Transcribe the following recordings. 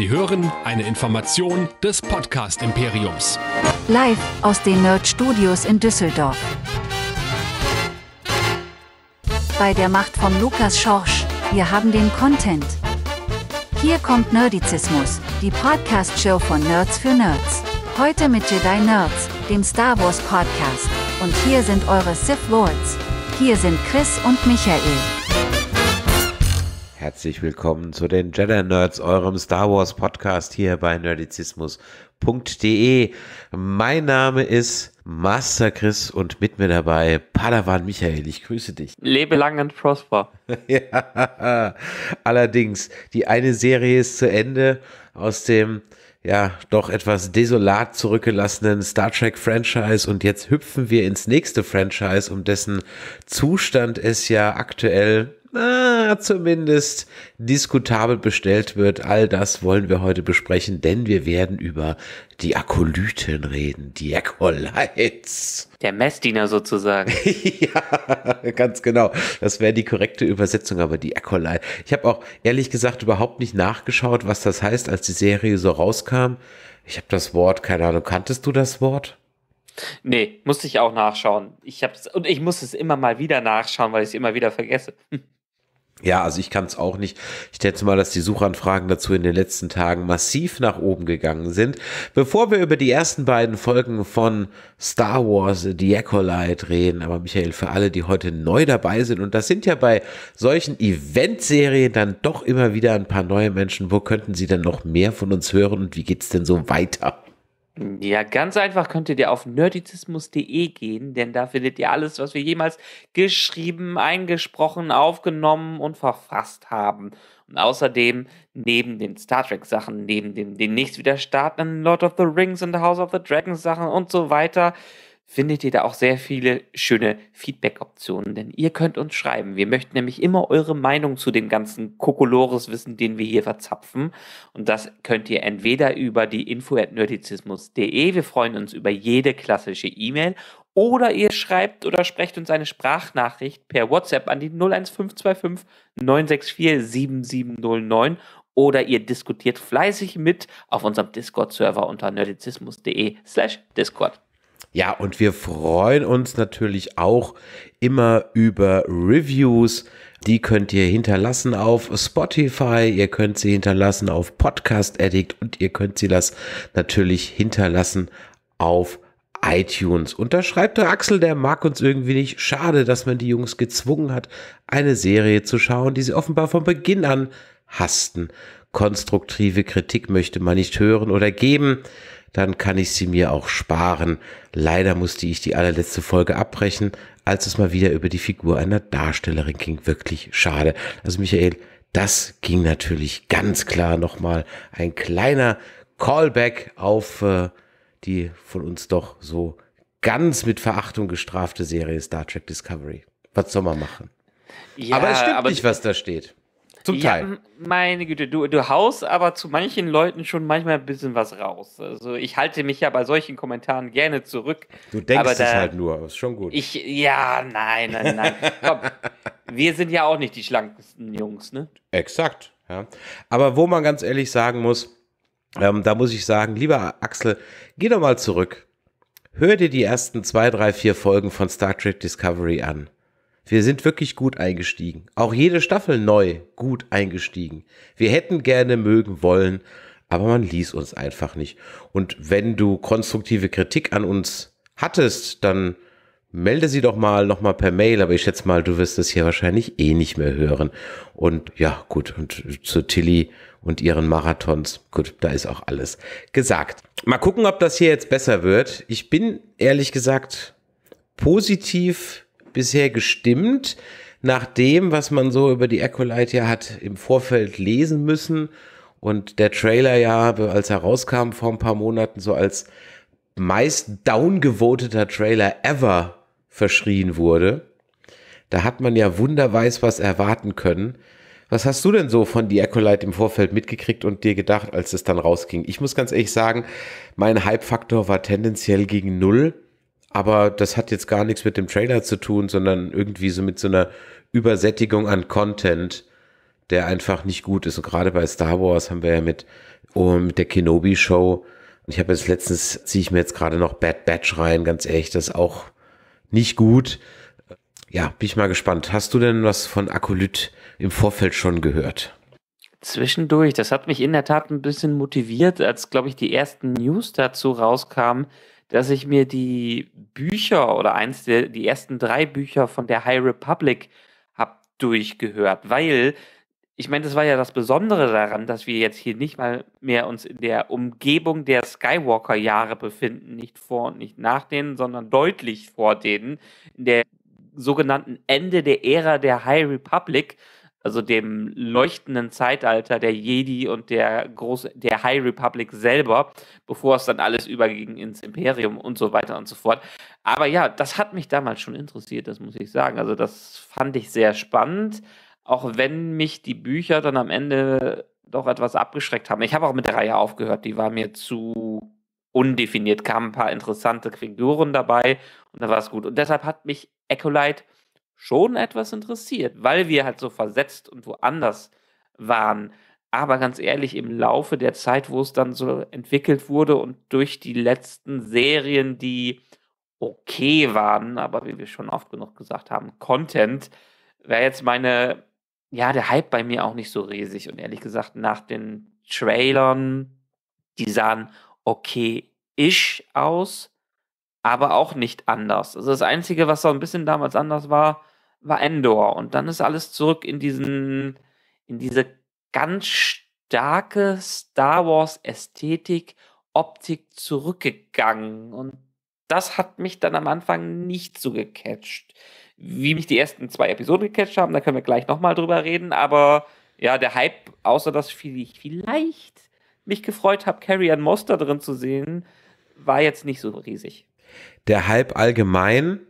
Sie hören eine Information des Podcast Imperiums. Live aus den Nerd Studios in Düsseldorf. Bei der Macht von Lukas Schorsch, wir haben den Content. Hier kommt Nerdizismus, die Podcast-Show von Nerds für Nerds. Heute mit Jedi Nerds, dem Star Wars Podcast. Und hier sind eure Sith Lords. Hier sind Chris und Michael. Herzlich willkommen zu den Jedi Nerds, eurem Star Wars Podcast hier bei nerdizismus.de. Mein Name ist Master Chris und mit mir dabei Padawan Michael. Ich grüße dich. Lebe lang und prosper. allerdings, die eine Serie ist zu Ende aus dem ja, doch etwas desolat zurückgelassenen Star Trek Franchise und jetzt hüpfen wir ins nächste Franchise, um dessen Zustand es ja aktuell na, zumindest diskutabel bestellt wird. All das wollen wir heute besprechen, denn wir werden über die Akolyten reden, die Acolytes. Der Messdiener sozusagen. ja, ganz genau. Das wäre die korrekte Übersetzung, aber die Acolyte. Ich habe auch ehrlich gesagt überhaupt nicht nachgeschaut, was das heißt, als die Serie so rauskam. Ich habe das Wort, keine Ahnung, kanntest du das Wort? Nee, musste ich auch nachschauen. Ich hab's, und ich muss es immer mal wieder nachschauen, weil ich es immer wieder vergesse. Hm. Ja, also ich kann es auch nicht. Ich schätze mal, dass die Suchanfragen dazu in den letzten Tagen massiv nach oben gegangen sind. Bevor wir über die ersten beiden Folgen von Star Wars The Acolyte reden, aber Michael, für alle, die heute neu dabei sind, und das sind ja bei solchen Eventserien dann doch immer wieder ein paar neue Menschen, wo könnten sie denn noch mehr von uns hören und wie geht's denn so weiter? Ja, ganz einfach könnt ihr auf nerdizismus.de gehen, denn da findet ihr alles, was wir jemals geschrieben, eingesprochen, aufgenommen und verfasst haben. Und außerdem neben den Star Trek Sachen, neben den demnächst wieder startenden Lord of the Rings und House of the Dragons Sachen und so weiter findet ihr da auch sehr viele schöne Feedback-Optionen, denn ihr könnt uns schreiben. Wir möchten nämlich immer eure Meinung zu dem ganzen Kokolores wissen, den wir hier verzapfen. Und das könnt ihr entweder über die info.nerdizismus.de, wir freuen uns über jede klassische E-Mail, oder ihr schreibt oder sprecht uns eine Sprachnachricht per WhatsApp an die 01525 964 7709 oder ihr diskutiert fleißig mit auf unserem Discord-Server unter nerdizismus.de slash Discord. Ja, und wir freuen uns natürlich auch immer über Reviews. Die könnt ihr hinterlassen auf Spotify, ihr könnt sie hinterlassen auf Podcast Addict und ihr könnt sie das natürlich hinterlassen auf iTunes. Und da schreibt der Axel, der mag uns irgendwie nicht. Schade, dass man die Jungs gezwungen hat, eine Serie zu schauen, die sie offenbar von Beginn an hassten. Konstruktive Kritik möchte man nicht hören oder geben dann kann ich sie mir auch sparen. Leider musste ich die allerletzte Folge abbrechen, als es mal wieder über die Figur einer Darstellerin ging. Wirklich schade. Also Michael, das ging natürlich ganz klar nochmal ein kleiner Callback auf äh, die von uns doch so ganz mit Verachtung gestrafte Serie Star Trek Discovery. Was soll man machen? Ja, aber es stimmt aber nicht, was da steht. Zum ja, Teil. Meine Güte, du, du haust aber zu manchen Leuten schon manchmal ein bisschen was raus. Also ich halte mich ja bei solchen Kommentaren gerne zurück. Du denkst es da, halt nur, ist schon gut. Ich, ja, nein, nein, nein. Komm, wir sind ja auch nicht die schlanksten Jungs, ne? Exakt, ja. Aber wo man ganz ehrlich sagen muss, ähm, da muss ich sagen, lieber Axel, geh doch mal zurück. Hör dir die ersten zwei, drei, vier Folgen von Star Trek Discovery an. Wir sind wirklich gut eingestiegen. Auch jede Staffel neu gut eingestiegen. Wir hätten gerne mögen wollen, aber man ließ uns einfach nicht. Und wenn du konstruktive Kritik an uns hattest, dann melde sie doch mal nochmal per Mail, aber ich schätze mal, du wirst es hier wahrscheinlich eh nicht mehr hören. Und ja, gut, und zu Tilly und ihren Marathons, gut, da ist auch alles gesagt. Mal gucken, ob das hier jetzt besser wird. Ich bin ehrlich gesagt positiv bisher gestimmt nach dem, was man so über die Acolyte ja hat im Vorfeld lesen müssen und der Trailer ja, als er rauskam vor ein paar Monaten, so als meist downgevoteter Trailer ever verschrien wurde. Da hat man ja wunderweiß was erwarten können. Was hast du denn so von die Acolyte im Vorfeld mitgekriegt und dir gedacht, als es dann rausging? Ich muss ganz ehrlich sagen, mein Hype-Faktor war tendenziell gegen Null. Aber das hat jetzt gar nichts mit dem Trailer zu tun, sondern irgendwie so mit so einer Übersättigung an Content, der einfach nicht gut ist. Und gerade bei Star Wars haben wir ja mit, oh, mit der Kenobi-Show. Und ich habe jetzt letztens, ziehe ich mir jetzt gerade noch Bad Batch rein, ganz ehrlich, das ist auch nicht gut. Ja, bin ich mal gespannt. Hast du denn was von Akolyt im Vorfeld schon gehört? Zwischendurch, das hat mich in der Tat ein bisschen motiviert, als, glaube ich, die ersten News dazu rauskamen, dass ich mir die Bücher oder eins der die ersten drei Bücher von der High Republic hab durchgehört, weil ich meine, das war ja das Besondere daran, dass wir jetzt hier nicht mal mehr uns in der Umgebung der Skywalker-Jahre befinden, nicht vor und nicht nach denen, sondern deutlich vor denen, in der sogenannten Ende der Ära der High Republic, also dem leuchtenden Zeitalter der Jedi und der Groß der High Republic selber, bevor es dann alles überging ins Imperium und so weiter und so fort. Aber ja, das hat mich damals schon interessiert, das muss ich sagen. Also das fand ich sehr spannend, auch wenn mich die Bücher dann am Ende doch etwas abgeschreckt haben. Ich habe auch mit der Reihe aufgehört, die war mir zu undefiniert, kamen ein paar interessante Figuren dabei und da war es gut. Und deshalb hat mich Ecolite schon etwas interessiert, weil wir halt so versetzt und woanders waren. Aber ganz ehrlich, im Laufe der Zeit, wo es dann so entwickelt wurde und durch die letzten Serien, die okay waren, aber wie wir schon oft genug gesagt haben, Content, wäre jetzt meine, ja, der Hype bei mir auch nicht so riesig. Und ehrlich gesagt, nach den Trailern, die sahen okay-ish aus, aber auch nicht anders. Also das Einzige, was so ein bisschen damals anders war, war Endor. Und dann ist alles zurück in diesen, in diese ganz starke Star Wars Ästhetik, Optik zurückgegangen. Und das hat mich dann am Anfang nicht so gecatcht. Wie mich die ersten zwei Episoden gecatcht haben, da können wir gleich nochmal drüber reden. Aber ja, der Hype, außer dass ich vielleicht mich gefreut habe, Carrie Ann Moss da drin zu sehen, war jetzt nicht so riesig. Der Hype allgemein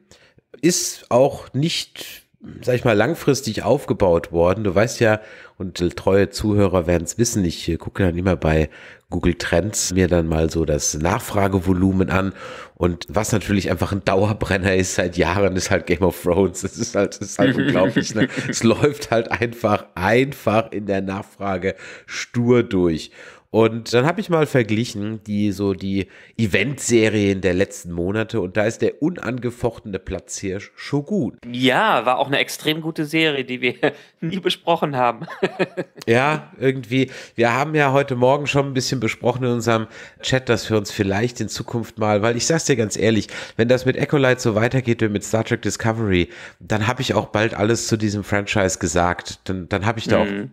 ist auch nicht sag ich mal, langfristig aufgebaut worden. Du weißt ja, und treue Zuhörer werden es wissen, ich äh, gucke dann immer bei Google Trends mir dann mal so das Nachfragevolumen an. Und was natürlich einfach ein Dauerbrenner ist seit Jahren, ist halt Game of Thrones. Das ist halt, das ist halt unglaublich. Ne? Es läuft halt einfach, einfach in der Nachfrage stur durch. Und dann habe ich mal verglichen, die so die Eventserien der letzten Monate und da ist der unangefochtene Platz Platzhirsch Shogun. Ja, war auch eine extrem gute Serie, die wir nie besprochen haben. ja, irgendwie. Wir haben ja heute Morgen schon ein bisschen besprochen in unserem Chat, dass wir uns vielleicht in Zukunft mal, weil ich sag's dir ganz ehrlich, wenn das mit Echolite so weitergeht wie mit Star Trek Discovery, dann habe ich auch bald alles zu diesem Franchise gesagt. Dann, dann habe ich da mhm. auch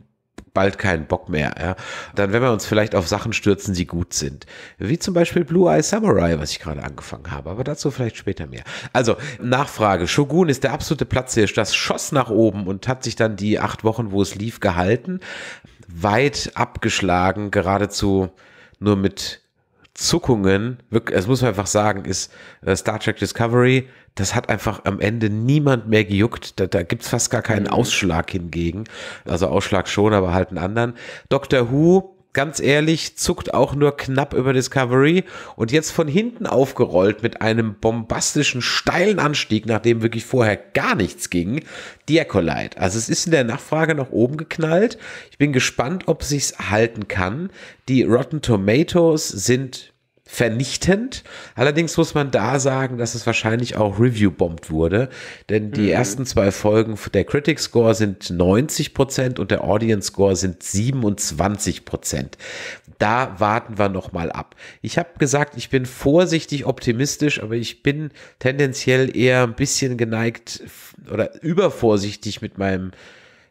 bald keinen Bock mehr. Ja? Dann werden wir uns vielleicht auf Sachen stürzen, die gut sind. Wie zum Beispiel Blue Eye Samurai, was ich gerade angefangen habe. Aber dazu vielleicht später mehr. Also, Nachfrage. Shogun ist der absolute Platzhirsch. Das schoss nach oben und hat sich dann die acht Wochen, wo es lief, gehalten. Weit abgeschlagen, geradezu nur mit Zuckungen, es also muss man einfach sagen, ist äh, Star Trek Discovery das hat einfach am Ende niemand mehr gejuckt. Da, da gibt es fast gar keinen mhm. Ausschlag hingegen. Also Ausschlag schon, aber halt einen anderen. Doctor Who, ganz ehrlich, zuckt auch nur knapp über Discovery und jetzt von hinten aufgerollt mit einem bombastischen, steilen Anstieg, nachdem wirklich vorher gar nichts ging, Diacolite. Also es ist in der Nachfrage nach oben geknallt. Ich bin gespannt, ob sich's halten kann. Die Rotten Tomatoes sind vernichtend. Allerdings muss man da sagen, dass es wahrscheinlich auch Review-bombt wurde, denn die mhm. ersten zwei Folgen der Critic Score sind 90 Prozent und der Audience Score sind 27 Prozent. Da warten wir nochmal ab. Ich habe gesagt, ich bin vorsichtig optimistisch, aber ich bin tendenziell eher ein bisschen geneigt oder übervorsichtig mit meinem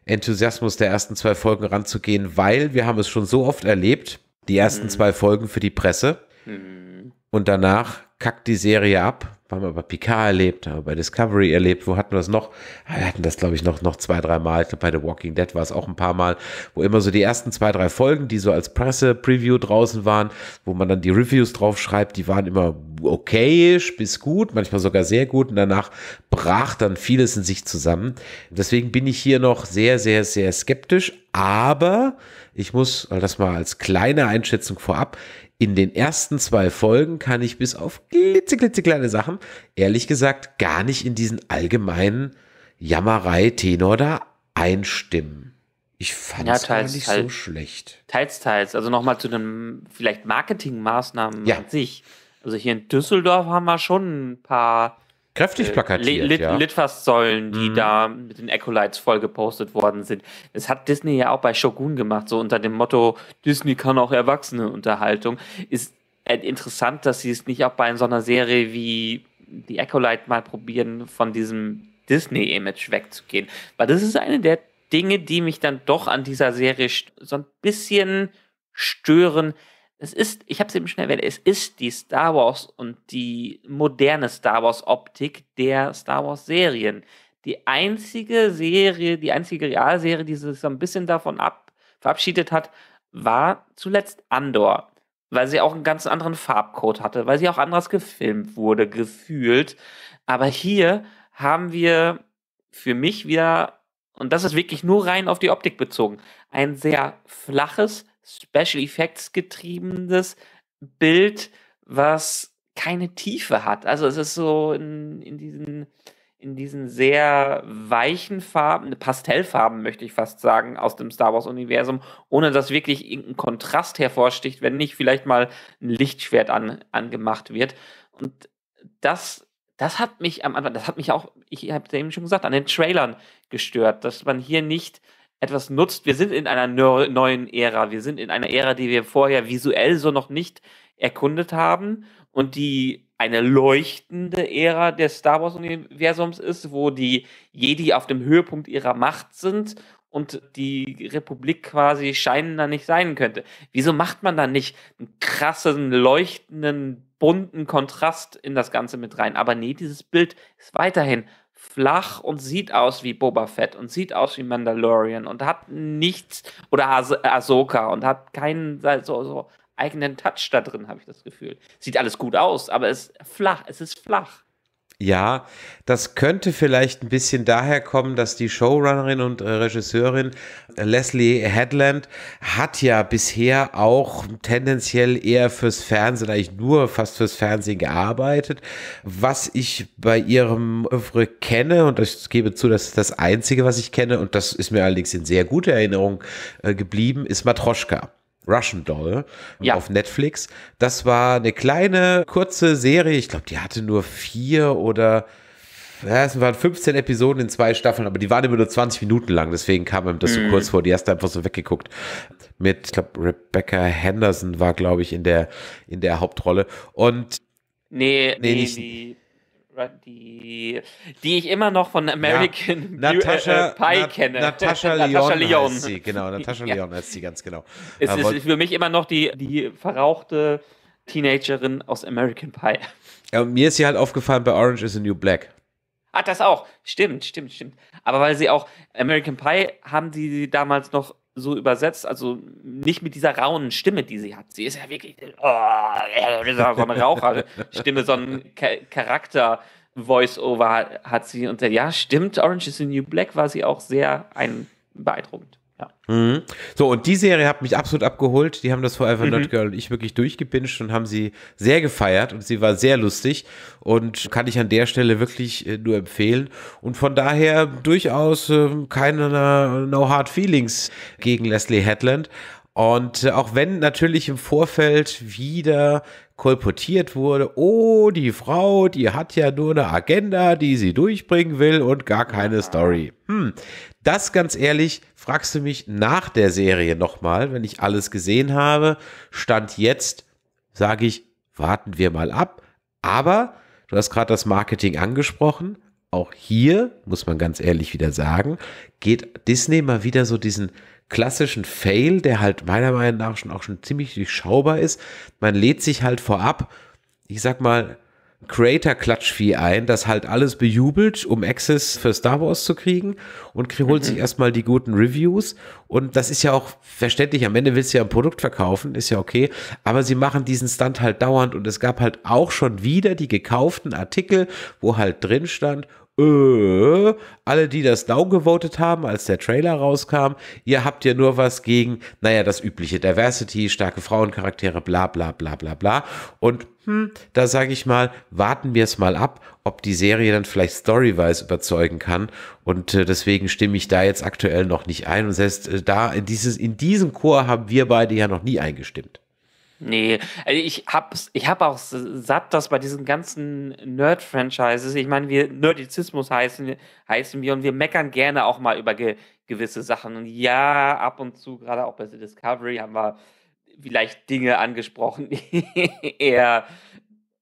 Enthusiasmus der ersten zwei Folgen ranzugehen, weil wir haben es schon so oft erlebt, die ersten mhm. zwei Folgen für die Presse Mhm. Und danach kackt die Serie ab. Haben wir bei Picard erlebt, haben wir bei Discovery erlebt. Wo hatten wir es noch? Ah, wir hatten das, glaube ich, noch, noch zwei, drei Mal. Ich glaube, bei The Walking Dead war es auch ein paar Mal, wo immer so die ersten zwei, drei Folgen, die so als Presse-Preview draußen waren, wo man dann die Reviews drauf schreibt, die waren immer okayisch bis gut, manchmal sogar sehr gut. Und danach brach dann vieles in sich zusammen. Deswegen bin ich hier noch sehr, sehr, sehr skeptisch. Aber ich muss das mal als kleine Einschätzung vorab in den ersten zwei Folgen kann ich bis auf klitzeklitzekleine Sachen, ehrlich gesagt, gar nicht in diesen allgemeinen Jammerei-Tenor da einstimmen. Ich fand es ja, nicht teils, so schlecht. Teils, teils. Also nochmal zu den vielleicht Marketingmaßnahmen ja. an sich. Also hier in Düsseldorf haben wir schon ein paar Kräftig äh, plakatiert, äh, Lit ja. Litfaßsäulen, die mhm. da mit den Ecolites vollgepostet worden sind. Das hat Disney ja auch bei Shogun gemacht, so unter dem Motto, Disney kann auch erwachsene Unterhaltung. Ist äh, interessant, dass sie es nicht auch bei so einer Serie wie die Ecolite mal probieren, von diesem Disney-Image wegzugehen. Weil das ist eine der Dinge, die mich dann doch an dieser Serie so ein bisschen stören, es ist, ich habe es eben schnell erwähnt, es ist die Star Wars und die moderne Star Wars Optik der Star Wars Serien. Die einzige Serie, die einzige Realserie, die sich so ein bisschen davon ab, verabschiedet hat, war zuletzt Andor, weil sie auch einen ganz anderen Farbcode hatte, weil sie auch anders gefilmt wurde, gefühlt. Aber hier haben wir für mich wieder, und das ist wirklich nur rein auf die Optik bezogen, ein sehr flaches, Special Effects getriebenes Bild, was keine Tiefe hat. Also es ist so in, in diesen in diesen sehr weichen Farben, Pastellfarben möchte ich fast sagen, aus dem Star Wars-Universum, ohne dass wirklich irgendein Kontrast hervorsticht, wenn nicht vielleicht mal ein Lichtschwert an, angemacht wird. Und das, das hat mich am Anfang, das hat mich auch, ich habe es eben schon gesagt, an den Trailern gestört, dass man hier nicht etwas nutzt. Wir sind in einer neu neuen Ära. Wir sind in einer Ära, die wir vorher visuell so noch nicht erkundet haben und die eine leuchtende Ära des Star Wars-Universums ist, wo die Jedi auf dem Höhepunkt ihrer Macht sind und die Republik quasi scheinender nicht sein könnte. Wieso macht man da nicht einen krassen, leuchtenden, bunten Kontrast in das Ganze mit rein? Aber nee, dieses Bild ist weiterhin flach und sieht aus wie Boba Fett und sieht aus wie Mandalorian und hat nichts oder ah Ahsoka und hat keinen so, so eigenen Touch da drin, habe ich das Gefühl. Sieht alles gut aus, aber es ist flach, es ist flach. Ja, das könnte vielleicht ein bisschen daher kommen, dass die Showrunnerin und äh, Regisseurin äh, Leslie Headland hat ja bisher auch tendenziell eher fürs Fernsehen, eigentlich nur fast fürs Fernsehen gearbeitet. Was ich bei ihrem Övre kenne, und ich gebe zu, das ist das Einzige, was ich kenne, und das ist mir allerdings in sehr guter Erinnerung äh, geblieben, ist Matroschka. Russian Doll ja. auf Netflix. Das war eine kleine, kurze Serie. Ich glaube, die hatte nur vier oder ja, es waren 15 Episoden in zwei Staffeln, aber die waren immer nur 20 Minuten lang, deswegen kam ihm das so mm. kurz vor. Die hast du einfach so weggeguckt. Mit, ich glaube, Rebecca Henderson war, glaube ich, in der, in der Hauptrolle. Und. Nee, nee, nee nicht, die die, die ich immer noch von American ja, äh, Natascha, äh, Pie Na, kenne. Natascha Leon. Natascha Leon. Heißt sie, genau, Natascha ja. Leon heißt sie, ganz genau. Es Aber ist für mich immer noch die, die verrauchte Teenagerin aus American Pie. Ja, mir ist sie halt aufgefallen bei Orange is a New Black. Ah, das auch. Stimmt, stimmt, stimmt. Aber weil sie auch American Pie haben sie damals noch so übersetzt, also nicht mit dieser rauen Stimme, die sie hat. Sie ist ja wirklich oh, so eine Raucherstimme, so ein Charakter. Voice-Over hat sie und äh, ja, stimmt, Orange is the New Black war sie auch sehr ein beeindruckend. Ja. Mhm. So, und die Serie hat mich absolut abgeholt. Die haben das vor Ever mhm. Not Girl und ich wirklich durchgepinscht und haben sie sehr gefeiert und sie war sehr lustig und kann ich an der Stelle wirklich äh, nur empfehlen. Und von daher durchaus äh, keine No Hard Feelings gegen Leslie Headland. Und äh, auch wenn natürlich im Vorfeld wieder kolportiert wurde, oh, die Frau, die hat ja nur eine Agenda, die sie durchbringen will und gar keine Story. Hm, das ganz ehrlich, fragst du mich nach der Serie nochmal, wenn ich alles gesehen habe. Stand jetzt sage ich, warten wir mal ab. Aber du hast gerade das Marketing angesprochen. Auch hier, muss man ganz ehrlich wieder sagen, geht Disney mal wieder so diesen klassischen Fail, der halt meiner Meinung nach schon auch schon ziemlich durchschaubar ist. Man lädt sich halt vorab, ich sag mal, Creator-Klatschvieh ein, das halt alles bejubelt, um Access für Star Wars zu kriegen und holt mhm. sich erstmal die guten Reviews. Und das ist ja auch verständlich. Am Ende willst du ja ein Produkt verkaufen, ist ja okay. Aber sie machen diesen Stunt halt dauernd und es gab halt auch schon wieder die gekauften Artikel, wo halt drin stand, äh, alle, die das downgevotet haben, als der Trailer rauskam, ihr habt ja nur was gegen, naja, das übliche Diversity, starke Frauencharaktere, bla bla bla bla bla. Und hm, da sage ich mal, warten wir es mal ab, ob die Serie dann vielleicht storyweise überzeugen kann. Und äh, deswegen stimme ich da jetzt aktuell noch nicht ein. Und selbst äh, da in, dieses, in diesem Chor haben wir beide ja noch nie eingestimmt. Nee, also ich hab's, ich hab auch satt, dass bei diesen ganzen Nerd-Franchises, ich meine, wir Nerdizismus heißen, heißen wir und wir meckern gerne auch mal über ge gewisse Sachen. Und ja, ab und zu, gerade auch bei The Discovery, haben wir vielleicht Dinge angesprochen, die eher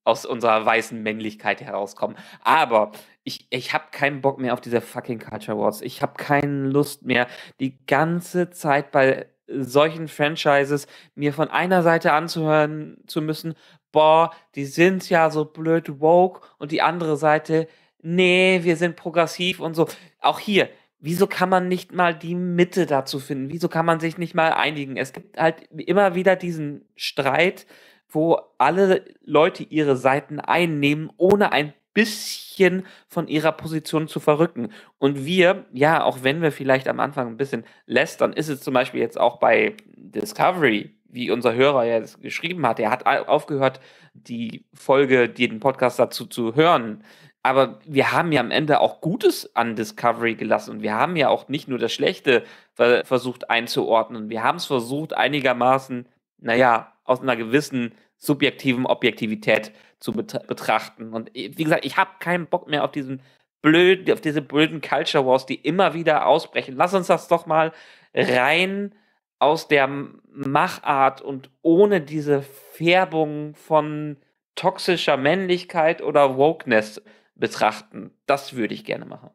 aus unserer weißen Männlichkeit herauskommen. Aber ich, ich habe keinen Bock mehr auf diese fucking Culture Wars. Ich habe keine Lust mehr, die ganze Zeit bei solchen Franchises mir von einer Seite anzuhören zu müssen, boah, die sind ja so blöd woke und die andere Seite, nee, wir sind progressiv und so. Auch hier, wieso kann man nicht mal die Mitte dazu finden? Wieso kann man sich nicht mal einigen? Es gibt halt immer wieder diesen Streit, wo alle Leute ihre Seiten einnehmen, ohne ein bisschen von ihrer Position zu verrücken. Und wir, ja, auch wenn wir vielleicht am Anfang ein bisschen lästern, ist es zum Beispiel jetzt auch bei Discovery, wie unser Hörer jetzt geschrieben hat, er hat aufgehört, die Folge, den Podcast dazu zu hören. Aber wir haben ja am Ende auch Gutes an Discovery gelassen und wir haben ja auch nicht nur das Schlechte versucht einzuordnen. Wir haben es versucht, einigermaßen, naja, aus einer gewissen subjektiven Objektivität zu bet betrachten. Und äh, wie gesagt, ich habe keinen Bock mehr auf diesen blöden, auf diese blöden Culture Wars, die immer wieder ausbrechen. Lass uns das doch mal rein aus der Machart und ohne diese Färbung von toxischer Männlichkeit oder Wokeness betrachten. Das würde ich gerne machen.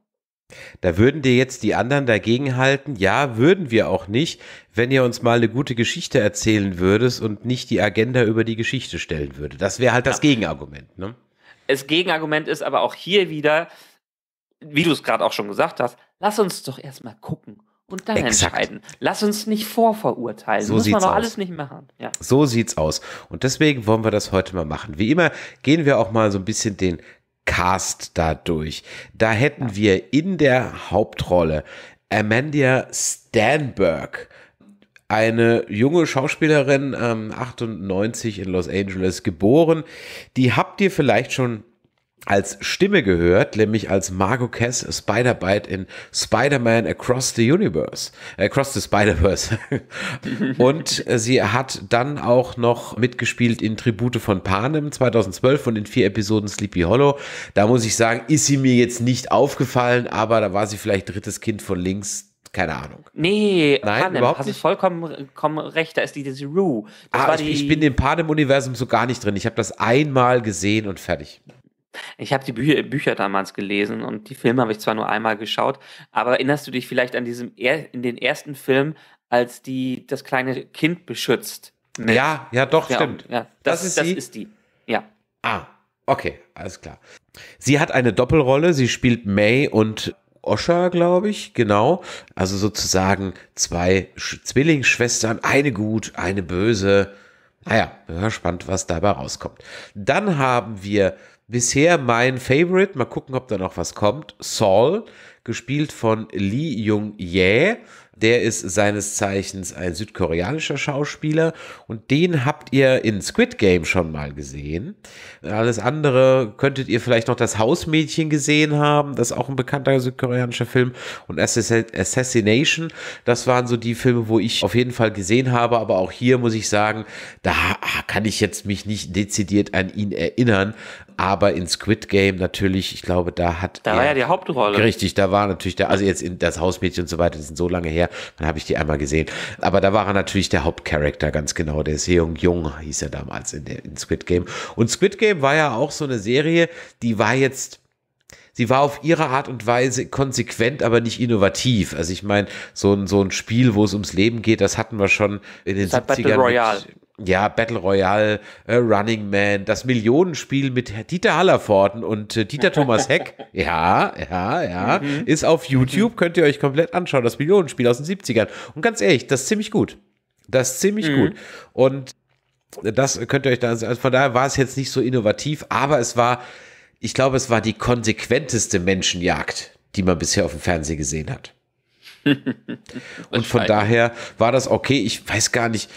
Da würden dir jetzt die anderen dagegen halten, ja, würden wir auch nicht, wenn ihr uns mal eine gute Geschichte erzählen würdet und nicht die Agenda über die Geschichte stellen würde. Das wäre halt das Gegenargument. Ne? Das Gegenargument ist aber auch hier wieder, wie du es gerade auch schon gesagt hast, lass uns doch erstmal gucken und dann Exakt. entscheiden. Lass uns nicht vorverurteilen. So sieht sieht's aus. alles nicht machen. Ja. So sieht's aus. Und deswegen wollen wir das heute mal machen. Wie immer gehen wir auch mal so ein bisschen den Cast dadurch. Da hätten wir in der Hauptrolle Amanda Stanberg, eine junge Schauspielerin, ähm, 98 in Los Angeles geboren. Die habt ihr vielleicht schon als Stimme gehört, nämlich als Margot Cass Spider-Bite in Spider-Man Across the Universe, äh, Across the Spider-Verse. und äh, sie hat dann auch noch mitgespielt in Tribute von Panem 2012 und in vier Episoden Sleepy Hollow. Da muss ich sagen, ist sie mir jetzt nicht aufgefallen, aber da war sie vielleicht drittes Kind von links, keine Ahnung. Nee, Nein, Panem, überhaupt hast du vollkommen, recht, da ist die, diese Rue. Das ah, ich, die... ich bin im Panem-Universum so gar nicht drin. Ich habe das einmal gesehen und fertig. Ich habe die Bü Bücher damals gelesen und die Filme habe ich zwar nur einmal geschaut, aber erinnerst du dich vielleicht an diesem er in den ersten Film, als die das kleine Kind beschützt? Mit? Ja, ja, doch, ja, stimmt. Ja, das, das, ist, das die? ist die. Ja. Ah, okay, alles klar. Sie hat eine Doppelrolle, sie spielt May und Osha, glaube ich, genau. Also sozusagen zwei Sch Zwillingsschwestern, eine gut, eine böse. Naja, ah ja, spannend, was dabei rauskommt. Dann haben wir Bisher mein Favorite, mal gucken, ob da noch was kommt. Saul, gespielt von Lee jung Ye. Der ist seines Zeichens ein südkoreanischer Schauspieler und den habt ihr in Squid Game schon mal gesehen. Alles andere könntet ihr vielleicht noch das Hausmädchen gesehen haben, das ist auch ein bekannter südkoreanischer Film und Assassination. Das waren so die Filme, wo ich auf jeden Fall gesehen habe, aber auch hier muss ich sagen, da kann ich jetzt mich nicht dezidiert an ihn erinnern. Aber in Squid Game natürlich, ich glaube, da hat. Da er, war ja die Hauptrolle. Richtig, da war natürlich der, also jetzt in das Hausmädchen und so weiter, die sind so lange her, dann habe ich die einmal gesehen. Aber da war er natürlich der Hauptcharakter, ganz genau. Der Seung Jung hieß er damals in, der, in Squid Game. Und Squid Game war ja auch so eine Serie, die war jetzt sie war auf ihre Art und Weise konsequent, aber nicht innovativ. Also ich meine, so ein, so ein Spiel, wo es ums Leben geht, das hatten wir schon in den das 70ern. Battle Royale. Mit, ja, Battle Royale, äh, Running Man, das Millionenspiel mit Dieter Hallerforten und äh, Dieter Thomas Heck. ja, ja, ja. Mhm. Ist auf YouTube, könnt ihr euch komplett anschauen, das Millionenspiel aus den 70ern. Und ganz ehrlich, das ist ziemlich gut. Das ist ziemlich mhm. gut. Und das könnt ihr euch da, also von daher war es jetzt nicht so innovativ, aber es war, ich glaube, es war die konsequenteste Menschenjagd, die man bisher auf dem Fernsehen gesehen hat. und von daher war das okay. Ich weiß gar nicht,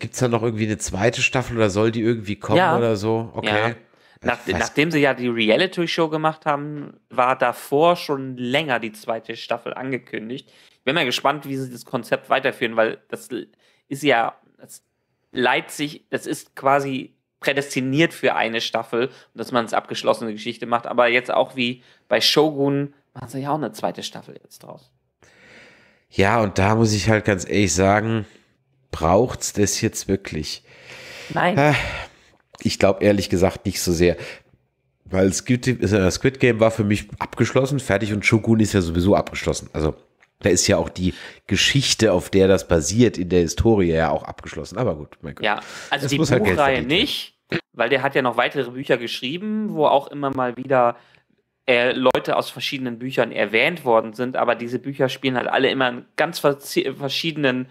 Gibt es da noch irgendwie eine zweite Staffel oder soll die irgendwie kommen ja. oder so? Okay. Ja. Nach, nachdem sie ja die Reality-Show gemacht haben, war davor schon länger die zweite Staffel angekündigt. Ich bin mal gespannt, wie sie das Konzept weiterführen, weil das ist ja, das leiht sich, das ist quasi prädestiniert für eine Staffel, dass man es abgeschlossene Geschichte macht. Aber jetzt auch wie bei Shogun machen sie ja auch eine zweite Staffel jetzt draus. Ja, und da muss ich halt ganz ehrlich sagen, braucht es das jetzt wirklich? Nein. Ah, ich glaube ehrlich gesagt nicht so sehr. Weil äh, Squid, Game war für mich abgeschlossen, fertig und Shogun ist ja sowieso abgeschlossen. Also da ist ja auch die Geschichte, auf der das basiert, in der Historie ja auch abgeschlossen. Aber gut, mein Gott. Ja, also das die halt Buchreihe halt nicht, weil der hat ja noch weitere Bücher geschrieben, wo auch immer mal wieder äh, Leute aus verschiedenen Büchern erwähnt worden sind. Aber diese Bücher spielen halt alle immer in ganz verschiedenen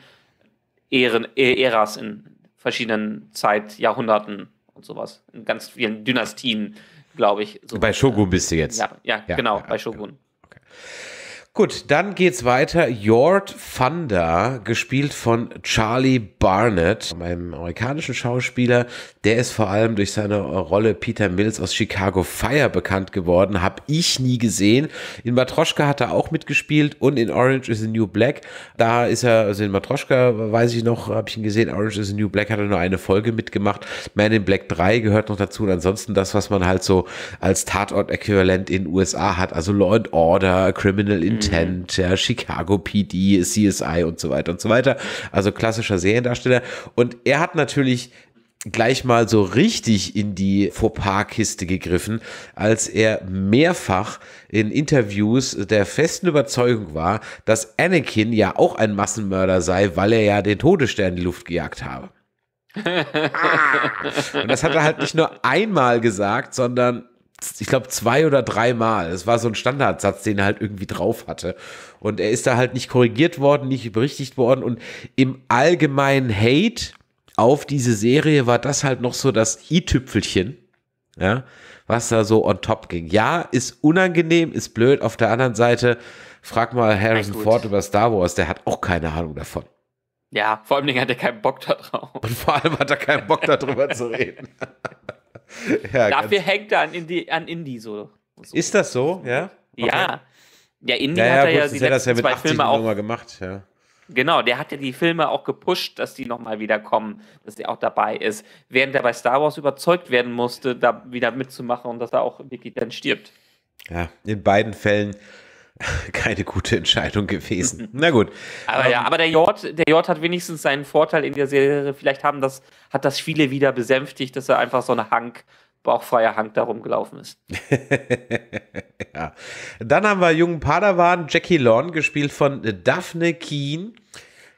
Ehren, Äras e, in verschiedenen Zeitjahrhunderten und sowas. In ganz vielen Dynastien, glaube ich. So bei Shogun bist du jetzt. Ja, ja, ja genau, ja, bei Shogun. Okay. Gut, dann geht's weiter. Jord Thunder, gespielt von Charlie Barnett, einem amerikanischen Schauspieler. Der ist vor allem durch seine Rolle Peter Mills aus Chicago Fire bekannt geworden. Hab ich nie gesehen. In Matroschka hat er auch mitgespielt und in Orange is the New Black. Da ist er, also in Matroschka weiß ich noch, habe ich ihn gesehen. Orange is the New Black hat er nur eine Folge mitgemacht. Man in Black 3 gehört noch dazu. Und ansonsten das, was man halt so als Tatort-Äquivalent in den USA hat. Also Law and Order, Criminal in Content, mhm. ja, Chicago PD, CSI und so weiter und so weiter. Also klassischer Seriendarsteller. Und er hat natürlich gleich mal so richtig in die Fauxpas-Kiste gegriffen, als er mehrfach in Interviews der festen Überzeugung war, dass Anakin ja auch ein Massenmörder sei, weil er ja den Todesstern in die Luft gejagt habe. Und das hat er halt nicht nur einmal gesagt, sondern ich glaube, zwei oder dreimal. Es war so ein Standardsatz, den er halt irgendwie drauf hatte. Und er ist da halt nicht korrigiert worden, nicht berichtigt worden. Und im allgemeinen Hate auf diese Serie war das halt noch so das i-Tüpfelchen, ja, was da so on top ging. Ja, ist unangenehm, ist blöd. Auf der anderen Seite, frag mal Harrison Ford über Star Wars, der hat auch keine Ahnung davon. Ja, vor allem hat er keinen Bock da drauf. Und vor allem hat er keinen Bock darüber zu reden. ja, Dafür hängt er an Indie, an Indie so, so. Ist das so? Ja. Okay. Ja. Der Indie ja, hat er ja die letzten das ja mit zwei Filme auch mal gemacht. Ja. Genau, der hat ja die Filme auch gepusht, dass die nochmal wiederkommen, dass der auch dabei ist. Während er bei Star Wars überzeugt werden musste, da wieder mitzumachen und dass er auch wirklich dann stirbt. Ja, in beiden Fällen keine gute Entscheidung gewesen. Na gut. Aber ähm, ja, aber der Jort, der Jort hat wenigstens seinen Vorteil in der Serie. Vielleicht haben das, hat das viele wieder besänftigt, dass er einfach so eine Hank, bauchfreier Hank da rumgelaufen ist. ja. Dann haben wir jungen Padawan Jackie Lorne, gespielt von Daphne Keen.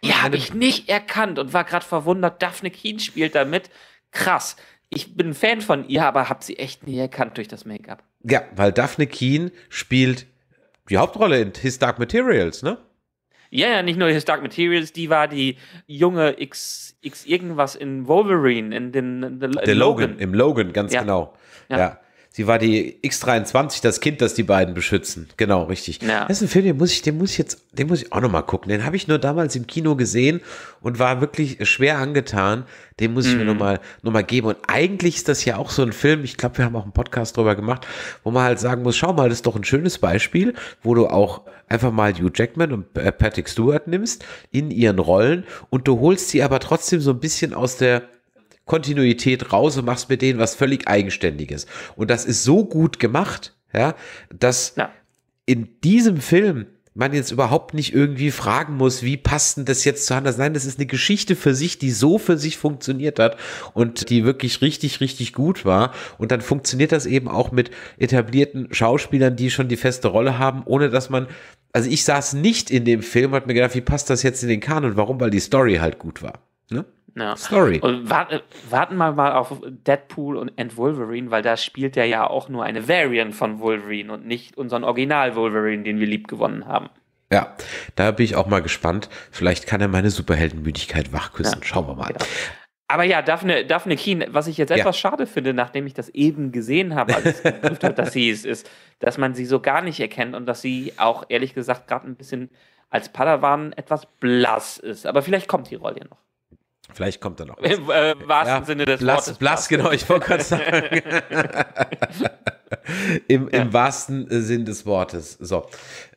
Ja, habe ich nicht erkannt und war gerade verwundert. Daphne Keen spielt damit. Krass. Ich bin ein Fan von ihr, aber habe sie echt nie erkannt durch das Make-up. Ja, weil Daphne Keen spielt die Hauptrolle in His Dark Materials, ne? Ja, ja, nicht nur His Dark Materials, die war die junge X, X irgendwas in Wolverine, in den in The, in Logan. Logan. Im Logan, ganz ja. genau. ja. ja. Sie war die X23, das Kind, das die beiden beschützen. Genau, richtig. Ja. Das ist ein Film, den muss ich, den muss ich jetzt, den muss ich auch nochmal gucken. Den habe ich nur damals im Kino gesehen und war wirklich schwer angetan. Den muss ich mhm. mir nochmal noch mal geben. Und eigentlich ist das ja auch so ein Film, ich glaube, wir haben auch einen Podcast drüber gemacht, wo man halt sagen muss, schau mal, das ist doch ein schönes Beispiel, wo du auch einfach mal Hugh Jackman und äh, Patrick Stewart nimmst in ihren Rollen und du holst sie aber trotzdem so ein bisschen aus der Kontinuität raus und machst mit denen was völlig Eigenständiges. Und das ist so gut gemacht, ja, dass ja. in diesem Film man jetzt überhaupt nicht irgendwie fragen muss, wie passt denn das jetzt zu Anders? Nein, das ist eine Geschichte für sich, die so für sich funktioniert hat und die wirklich richtig, richtig gut war. Und dann funktioniert das eben auch mit etablierten Schauspielern, die schon die feste Rolle haben, ohne dass man, also ich saß nicht in dem Film, hat mir gedacht, wie passt das jetzt in den Kanon? Warum? Weil die Story halt gut war. Ne? Ja. Story. Und wart, äh, warten wir mal auf Deadpool und and Wolverine, weil da spielt er ja auch nur eine Variant von Wolverine und nicht unseren Original Wolverine, den wir lieb gewonnen haben. Ja, da bin ich auch mal gespannt. Vielleicht kann er meine Superheldenmüdigkeit wachküssen. Ja. Schauen wir mal. Genau. Aber ja, Daphne, Daphne Keen, was ich jetzt etwas ja. schade finde, nachdem ich das eben gesehen habe, als ich habe, dass sie es ist, dass man sie so gar nicht erkennt und dass sie auch ehrlich gesagt gerade ein bisschen als Padawan etwas blass ist. Aber vielleicht kommt die Rolle noch. Vielleicht kommt da noch. Was. Äh, Im äh, wahrsten ja, Sinne des blass, Wortes. Blass, blass. genau, ich wollte gerade sagen. Im, Im wahrsten Sinn des Wortes. So.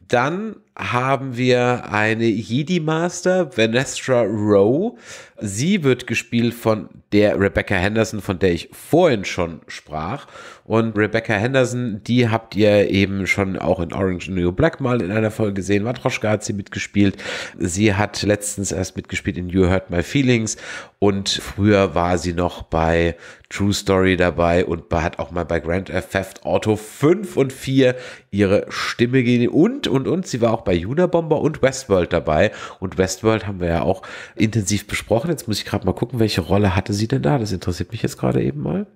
Dann haben wir eine Jedi Master, Venestra Rowe. Sie wird gespielt von der Rebecca Henderson, von der ich vorhin schon sprach. Und Rebecca Henderson, die habt ihr eben schon auch in Orange New Black mal in einer Folge gesehen. Matroschka hat sie mitgespielt. Sie hat letztens erst mitgespielt in You Hurt My Feelings. Und früher war sie noch bei True Story dabei und hat auch mal bei Grand Theft Auto 5 und 4 ihre Stimme gegeben. Und, und, und, sie war auch bei Junabomber und Westworld dabei. Und Westworld haben wir ja auch intensiv besprochen. Jetzt muss ich gerade mal gucken, welche Rolle hatte sie denn da? Das interessiert mich jetzt gerade eben mal.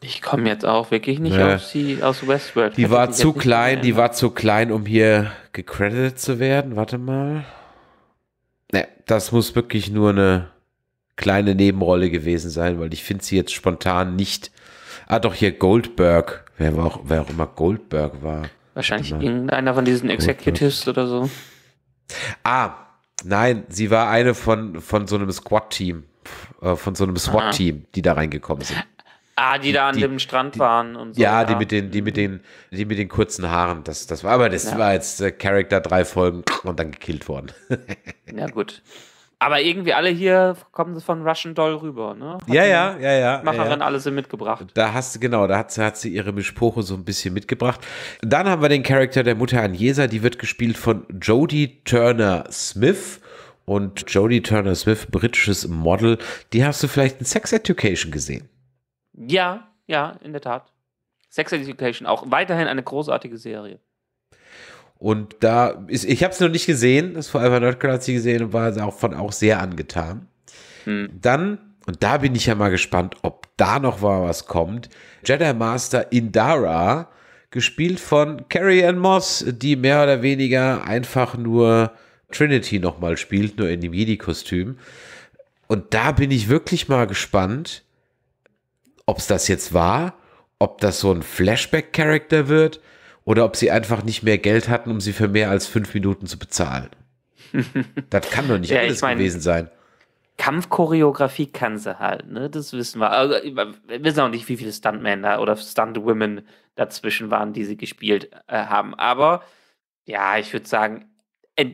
Ich komme jetzt auch wirklich nicht ne. auf sie aus Westworld. Die war zu klein, die war zu klein, um hier gecredited zu werden. Warte mal. Ne, das muss wirklich nur eine kleine Nebenrolle gewesen sein, weil ich finde sie jetzt spontan nicht. Ah, doch hier Goldberg. Wer, war auch, wer auch immer Goldberg war. Wahrscheinlich genau. irgendeiner von diesen Executives oder so. Ah, nein, sie war eine von, von so einem Squad-Team, äh, von so einem SWAT-Team, die da reingekommen sind. Ah, die, die da an die, dem Strand die, waren und so. Ja, ja, Die, mit den, die, mit den, die mit den kurzen Haaren. Das, das war, aber das ja. war jetzt äh, Character drei Folgen und dann gekillt worden. ja, gut. Aber irgendwie alle hier kommen von Russian Doll rüber, ne? Hat ja, ja, ja, ja. Macherin ja, alle sind mitgebracht. Da hast du, genau, da hat sie, hat sie ihre Mischpoche so ein bisschen mitgebracht. Dann haben wir den Charakter der Mutter Agnesa, die wird gespielt von Jodie Turner Smith. Und Jodie Turner Smith, britisches Model, die hast du vielleicht in Sex Education gesehen. Ja, ja, in der Tat. Sex Education, auch weiterhin eine großartige Serie. Und da ist, ich habe es noch nicht gesehen, das vor allem bei Nerdcore hat sie gesehen und war davon auch sehr angetan. Hm. Dann, und da bin ich ja mal gespannt, ob da noch mal was kommt. Jedi Master Indara, gespielt von Carrie Ann Moss, die mehr oder weniger einfach nur Trinity nochmal spielt, nur in dem Jedi-Kostüm. Und da bin ich wirklich mal gespannt, ob es das jetzt war, ob das so ein Flashback-Charakter wird oder ob sie einfach nicht mehr Geld hatten, um sie für mehr als fünf Minuten zu bezahlen. das kann doch nicht ja, alles ich mein, gewesen sein. Kampfchoreografie kann sie halt, ne? Das wissen wir. Also, wir wissen auch nicht, wie viele Stuntmen da oder Stuntwomen dazwischen waren, die sie gespielt äh, haben. Aber ja, ich würde sagen,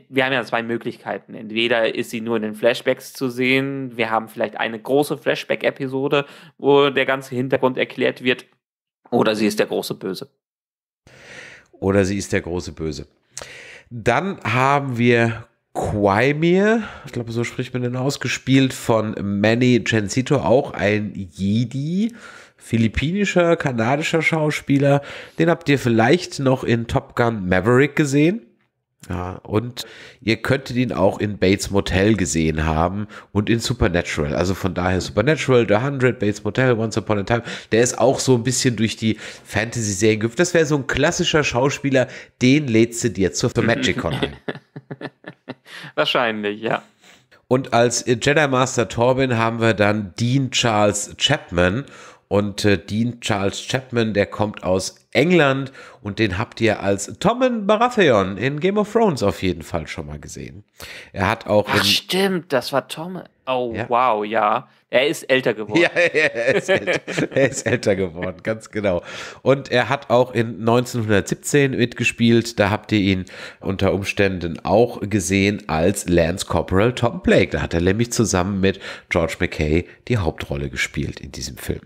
wir haben ja zwei Möglichkeiten. Entweder ist sie nur in den Flashbacks zu sehen, wir haben vielleicht eine große Flashback-Episode, wo der ganze Hintergrund erklärt wird, oder sie ist der große Böse oder sie ist der große Böse. Dann haben wir Quaimir, ich glaube, so spricht man den ausgespielt, von Manny Gensito, auch ein Jedi, philippinischer, kanadischer Schauspieler. Den habt ihr vielleicht noch in Top Gun Maverick gesehen. Ja, und ihr könntet ihn auch in Bates Motel gesehen haben und in Supernatural. Also von daher Supernatural, The Hundred, Bates Motel, Once Upon a Time. Der ist auch so ein bisschen durch die Fantasy-Serien gehüpft. Das wäre so ein klassischer Schauspieler, den lädst du dir zur Con ein. Wahrscheinlich, ja. Und als Jedi Master Torbin haben wir dann Dean Charles Chapman. Und äh, Dean Charles Chapman, der kommt aus England und den habt ihr als Tommen Baratheon in Game of Thrones auf jeden Fall schon mal gesehen. Er hat auch. Ach, stimmt, das war Tommen. Oh, ja. wow, ja. Er ist älter geworden. Ja, er ist er ist älter geworden, ganz genau. Und er hat auch in 1917 mitgespielt. Da habt ihr ihn unter Umständen auch gesehen als Lance Corporal Tom Blake. Da hat er nämlich zusammen mit George McKay die Hauptrolle gespielt in diesem Film.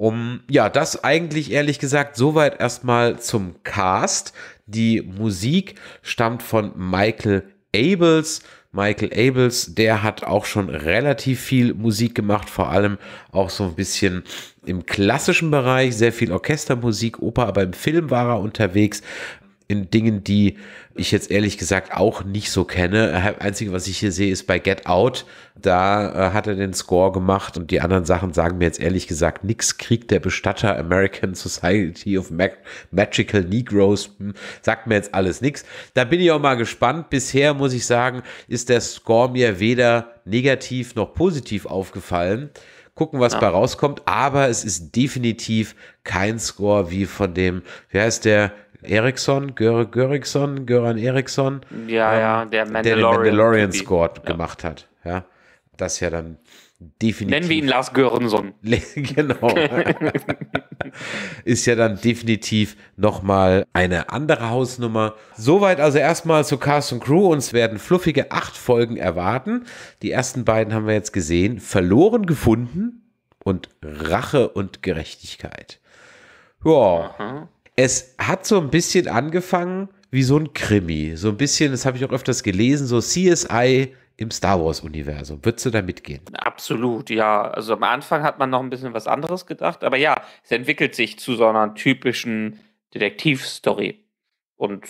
Um, ja, das eigentlich ehrlich gesagt soweit erstmal zum Cast. Die Musik stammt von Michael Abels. Michael Abels, der hat auch schon relativ viel Musik gemacht, vor allem auch so ein bisschen im klassischen Bereich, sehr viel Orchestermusik, Oper, aber im Film war er unterwegs, in Dingen, die ich jetzt ehrlich gesagt auch nicht so kenne. Äh, einzige, was ich hier sehe, ist bei Get Out. Da äh, hat er den Score gemacht und die anderen Sachen sagen mir jetzt ehrlich gesagt nichts. Krieg der Bestatter, American Society of Mag Magical Negroes, hm, sagt mir jetzt alles nichts. Da bin ich auch mal gespannt. Bisher muss ich sagen, ist der Score mir weder negativ noch positiv aufgefallen gucken, was ja. bei rauskommt. Aber es ist definitiv kein Score wie von dem, wie heißt der, Eriksson, Gör Göriksson, Göran Eriksson. Ja, ähm, ja, der Mandalorian, der Mandalorian Squad ja. gemacht hat. Ja, das ist ja dann definitiv. Nennen wir ihn Lars Göransson. genau. ist ja dann definitiv nochmal eine andere Hausnummer. Soweit also erstmal zu Cast und Crew. Uns werden fluffige acht Folgen erwarten. Die ersten beiden haben wir jetzt gesehen. Verloren gefunden und Rache und Gerechtigkeit. Ja. Aha es hat so ein bisschen angefangen wie so ein Krimi. So ein bisschen, das habe ich auch öfters gelesen, so CSI im Star Wars-Universum. Würdest du da mitgehen? Absolut, ja. Also am Anfang hat man noch ein bisschen was anderes gedacht, aber ja, es entwickelt sich zu so einer typischen Detektivstory. Und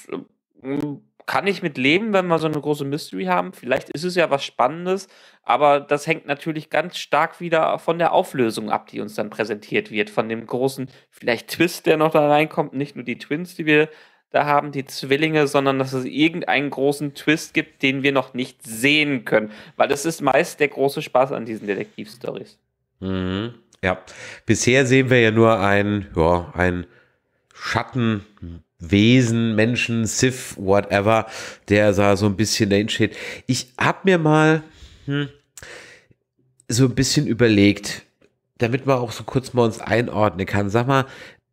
ähm, kann ich mit leben, wenn wir so eine große Mystery haben. Vielleicht ist es ja was Spannendes, aber das hängt natürlich ganz stark wieder von der Auflösung ab, die uns dann präsentiert wird, von dem großen, vielleicht Twist, der noch da reinkommt. Nicht nur die Twins, die wir da haben, die Zwillinge, sondern dass es irgendeinen großen Twist gibt, den wir noch nicht sehen können. Weil das ist meist der große Spaß an diesen Detektivstories. Mhm. Ja, bisher sehen wir ja nur einen, ja, ein Schatten Wesen, Menschen, Sith, whatever, der sah so ein bisschen dahin steht. Ich habe mir mal hm, so ein bisschen überlegt, damit man auch so kurz mal uns einordnen kann. Sag mal,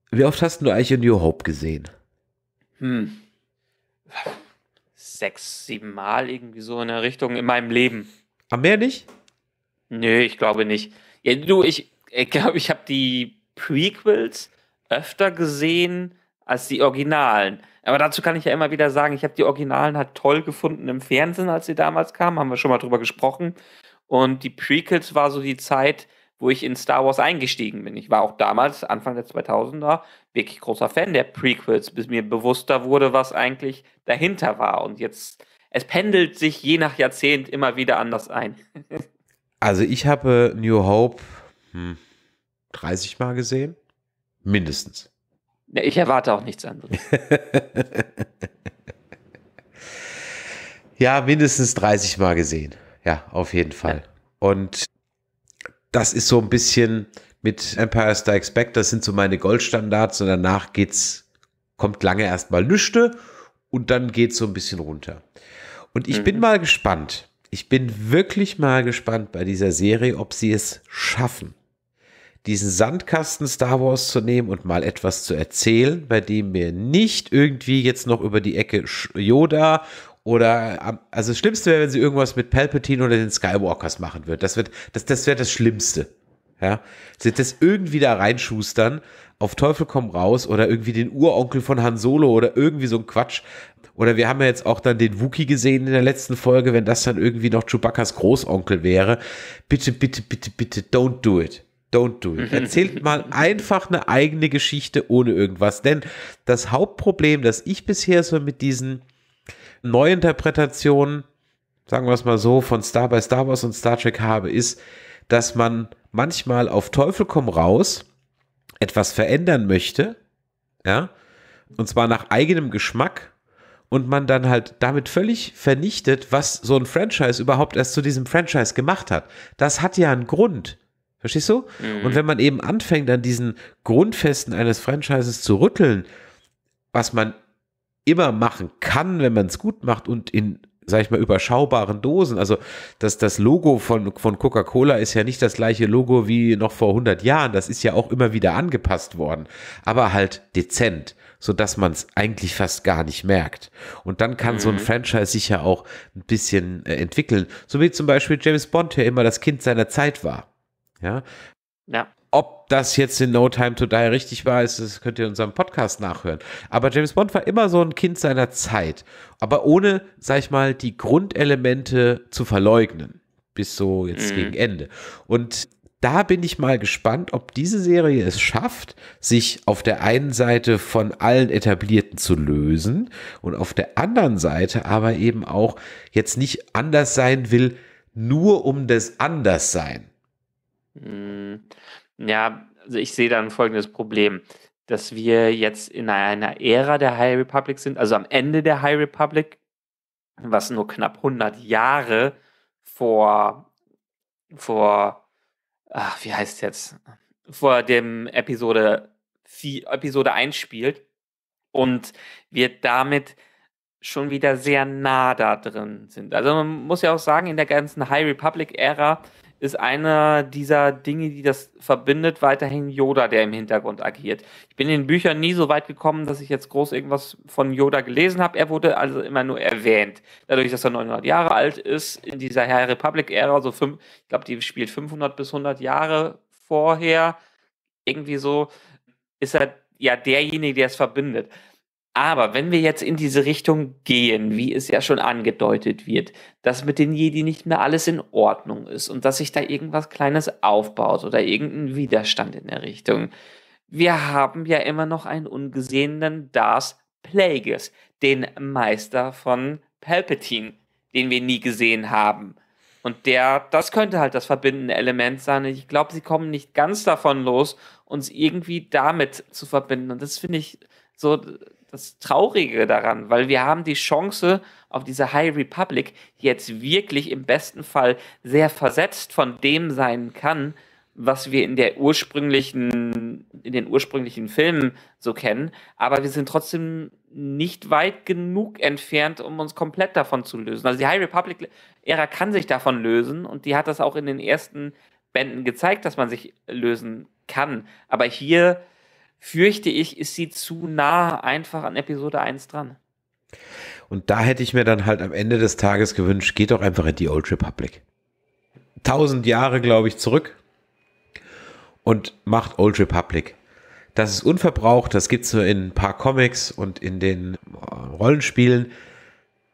wie oft hast du eigentlich in New Hope gesehen? Hm. Sechs, sieben Mal irgendwie so in der Richtung in meinem Leben. Am mehr nicht? Nö, ich glaube nicht. Ja, du, ich glaube, ich, glaub, ich habe die Prequels öfter gesehen als die Originalen. Aber dazu kann ich ja immer wieder sagen, ich habe die Originalen halt toll gefunden im Fernsehen, als sie damals kamen, haben wir schon mal drüber gesprochen. Und die Prequels war so die Zeit, wo ich in Star Wars eingestiegen bin. Ich war auch damals, Anfang der 2000er, wirklich großer Fan der Prequels, bis mir bewusster wurde, was eigentlich dahinter war. Und jetzt, es pendelt sich je nach Jahrzehnt immer wieder anders ein. also ich habe New Hope hm, 30 Mal gesehen, mindestens. Ja, ne, ich erwarte auch nichts anderes. ja, mindestens 30 Mal gesehen. Ja, auf jeden Fall. Ja. Und das ist so ein bisschen mit Empire Strikes Back, das sind so meine Goldstandards und danach geht's, kommt lange erstmal Lüchte und dann geht es so ein bisschen runter. Und ich mhm. bin mal gespannt. Ich bin wirklich mal gespannt bei dieser Serie, ob sie es schaffen, diesen Sandkasten Star Wars zu nehmen und mal etwas zu erzählen, bei dem mir nicht irgendwie jetzt noch über die Ecke Yoda oder also das Schlimmste wäre, wenn sie irgendwas mit Palpatine oder den Skywalkers machen würde. Das wird das das wäre das Schlimmste. Ja, sie das irgendwie da reinschustern, auf Teufel komm raus oder irgendwie den Uronkel von Han Solo oder irgendwie so ein Quatsch. Oder wir haben ja jetzt auch dann den Wookie gesehen in der letzten Folge, wenn das dann irgendwie noch Chewbacca's Großonkel wäre. Bitte, bitte, bitte, bitte, don't do it don't do it. Erzählt mal einfach eine eigene Geschichte ohne irgendwas. Denn das Hauptproblem, das ich bisher so mit diesen Neuinterpretationen, sagen wir es mal so, von Star by Star Wars und Star Trek habe, ist, dass man manchmal auf Teufel komm raus etwas verändern möchte, ja, und zwar nach eigenem Geschmack und man dann halt damit völlig vernichtet, was so ein Franchise überhaupt erst zu diesem Franchise gemacht hat. Das hat ja einen Grund. Verstehst du? Mhm. Und wenn man eben anfängt, an diesen Grundfesten eines Franchises zu rütteln, was man immer machen kann, wenn man es gut macht und in, sag ich mal, überschaubaren Dosen. Also das, das Logo von, von Coca-Cola ist ja nicht das gleiche Logo wie noch vor 100 Jahren. Das ist ja auch immer wieder angepasst worden, aber halt dezent, sodass man es eigentlich fast gar nicht merkt. Und dann kann mhm. so ein mhm. Franchise sich ja auch ein bisschen äh, entwickeln. So wie zum Beispiel James Bond, der immer das Kind seiner Zeit war. Ja. ja. Ob das jetzt in No Time to Die richtig war, ist, das könnt ihr in unserem Podcast nachhören. Aber James Bond war immer so ein Kind seiner Zeit, aber ohne, sag ich mal, die Grundelemente zu verleugnen. Bis so jetzt mhm. gegen Ende. Und da bin ich mal gespannt, ob diese Serie es schafft, sich auf der einen Seite von allen Etablierten zu lösen und auf der anderen Seite aber eben auch jetzt nicht anders sein will, nur um das Anderssein. Hm. Ja, also ich sehe dann folgendes Problem, dass wir jetzt in einer Ära der High Republic sind, also am Ende der High Republic, was nur knapp 100 Jahre vor, vor, ach, wie heißt es jetzt, vor dem Episode, Episode 1 spielt und wir damit schon wieder sehr nah da drin sind. Also man muss ja auch sagen, in der ganzen High Republic-Ära ist einer dieser Dinge, die das verbindet, weiterhin Yoda, der im Hintergrund agiert. Ich bin in den Büchern nie so weit gekommen, dass ich jetzt groß irgendwas von Yoda gelesen habe. Er wurde also immer nur erwähnt. Dadurch, dass er 900 Jahre alt ist, in dieser High Republic-Ära, so fünf, ich glaube, die spielt 500 bis 100 Jahre vorher, irgendwie so, ist er ja derjenige, der es verbindet. Aber wenn wir jetzt in diese Richtung gehen, wie es ja schon angedeutet wird, dass mit den Jedi nicht mehr alles in Ordnung ist und dass sich da irgendwas Kleines aufbaut oder irgendein Widerstand in der Richtung, wir haben ja immer noch einen ungesehenen Darth Plagueis, den Meister von Palpatine, den wir nie gesehen haben. Und der, das könnte halt das verbindende Element sein. Ich glaube, sie kommen nicht ganz davon los, uns irgendwie damit zu verbinden. Und das finde ich so das Traurige daran, weil wir haben die Chance auf diese High Republic jetzt wirklich im besten Fall sehr versetzt von dem sein kann, was wir in der ursprünglichen, in den ursprünglichen Filmen so kennen. Aber wir sind trotzdem nicht weit genug entfernt, um uns komplett davon zu lösen. Also die High Republic-Ära kann sich davon lösen und die hat das auch in den ersten Bänden gezeigt, dass man sich lösen kann. Aber hier fürchte ich, ist sie zu nah einfach an Episode 1 dran. Und da hätte ich mir dann halt am Ende des Tages gewünscht, geht doch einfach in die Old Republic. Tausend Jahre, glaube ich, zurück und macht Old Republic. Das ist unverbraucht, das gibt es nur in ein paar Comics und in den äh, Rollenspielen.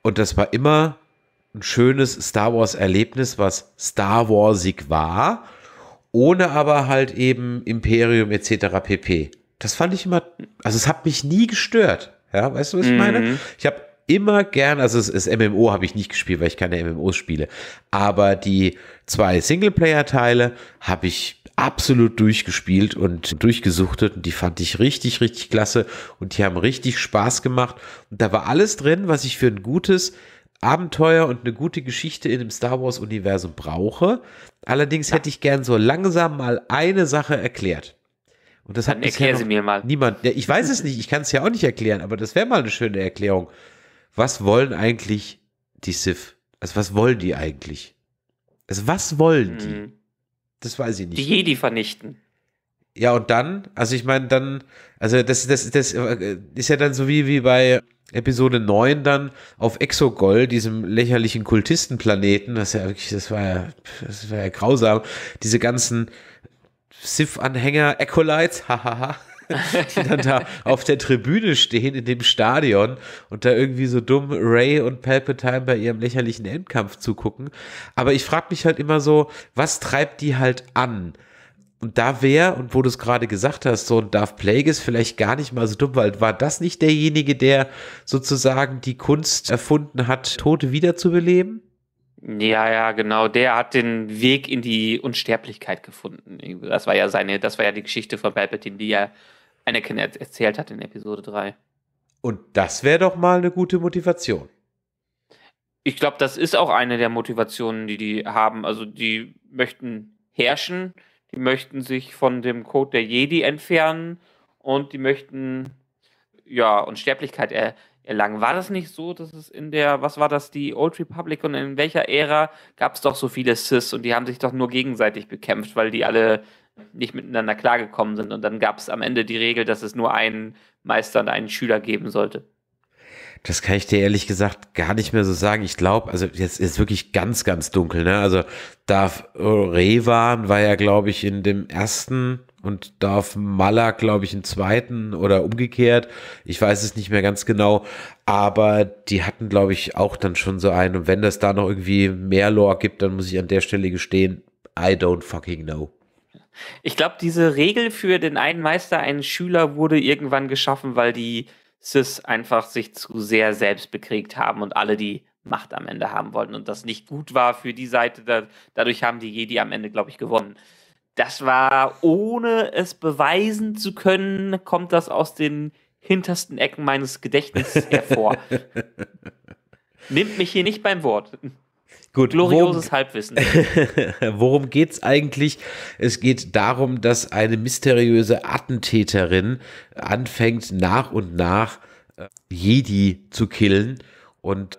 Und das war immer ein schönes Star Wars-Erlebnis, was Star Warsig war, ohne aber halt eben Imperium etc. pp. Das fand ich immer, also es hat mich nie gestört. Ja, weißt du, was ich mhm. meine? Ich habe immer gern, also es ist MMO habe ich nicht gespielt, weil ich keine MMOs spiele, aber die zwei Singleplayer-Teile habe ich absolut durchgespielt und durchgesuchtet und die fand ich richtig, richtig klasse und die haben richtig Spaß gemacht und da war alles drin, was ich für ein gutes Abenteuer und eine gute Geschichte in dem Star Wars-Universum brauche. Allerdings ja. hätte ich gern so langsam mal eine Sache erklärt. Und das Dann hat erklär sie mir mal. Niemand. Ja, ich weiß es nicht, ich kann es ja auch nicht erklären, aber das wäre mal eine schöne Erklärung. Was wollen eigentlich die Sith? Also was wollen die eigentlich? Also was wollen die? Hm. Das weiß ich nicht. Die Jedi vernichten. Ja, und dann, also ich meine, dann, also das, das, das äh, ist ja dann so wie, wie bei Episode 9 dann auf Exogol, diesem lächerlichen Kultistenplaneten, das ist ja wirklich, das war ja, das war ja grausam, diese ganzen sif anhänger Acolytes, hahaha. die dann da auf der Tribüne stehen in dem Stadion und da irgendwie so dumm Ray und Palpatine bei ihrem lächerlichen Endkampf zugucken. Aber ich frage mich halt immer so, was treibt die halt an? Und da wäre, und wo du es gerade gesagt hast, so ein Darth Plague ist vielleicht gar nicht mal so dumm, weil war das nicht derjenige, der sozusagen die Kunst erfunden hat, Tote wiederzubeleben? Ja, ja, genau. Der hat den Weg in die Unsterblichkeit gefunden. Das war ja seine, das war ja die Geschichte von Palpatine, die er Anakin erzählt hat in Episode 3. Und das wäre doch mal eine gute Motivation. Ich glaube, das ist auch eine der Motivationen, die die haben. Also die möchten herrschen, die möchten sich von dem Code der Jedi entfernen und die möchten ja Unsterblichkeit er erlangen. War das nicht so, dass es in der, was war das, die Old Republic und in welcher Ära gab es doch so viele Sis und die haben sich doch nur gegenseitig bekämpft, weil die alle nicht miteinander klargekommen sind und dann gab es am Ende die Regel, dass es nur einen Meister und einen Schüler geben sollte. Das kann ich dir ehrlich gesagt gar nicht mehr so sagen. Ich glaube, also jetzt ist wirklich ganz, ganz dunkel. Ne? Also Darf Revan war ja, glaube ich, in dem ersten und Darf Malak, glaube ich, im zweiten oder umgekehrt. Ich weiß es nicht mehr ganz genau. Aber die hatten, glaube ich, auch dann schon so einen. Und wenn das da noch irgendwie mehr Lore gibt, dann muss ich an der Stelle gestehen, I don't fucking know. Ich glaube, diese Regel für den einen Meister, einen Schüler wurde irgendwann geschaffen, weil die Sis einfach sich zu sehr selbst bekriegt haben und alle die Macht am Ende haben wollten und das nicht gut war für die Seite. Da, dadurch haben die Jedi am Ende, glaube ich, gewonnen. Das war, ohne es beweisen zu können, kommt das aus den hintersten Ecken meines Gedächtnisses hervor. Nimmt mich hier nicht beim Wort. Gut, Glorioses worum, Halbwissen. worum geht es eigentlich? Es geht darum, dass eine mysteriöse Attentäterin anfängt, nach und nach äh, Jedi zu killen und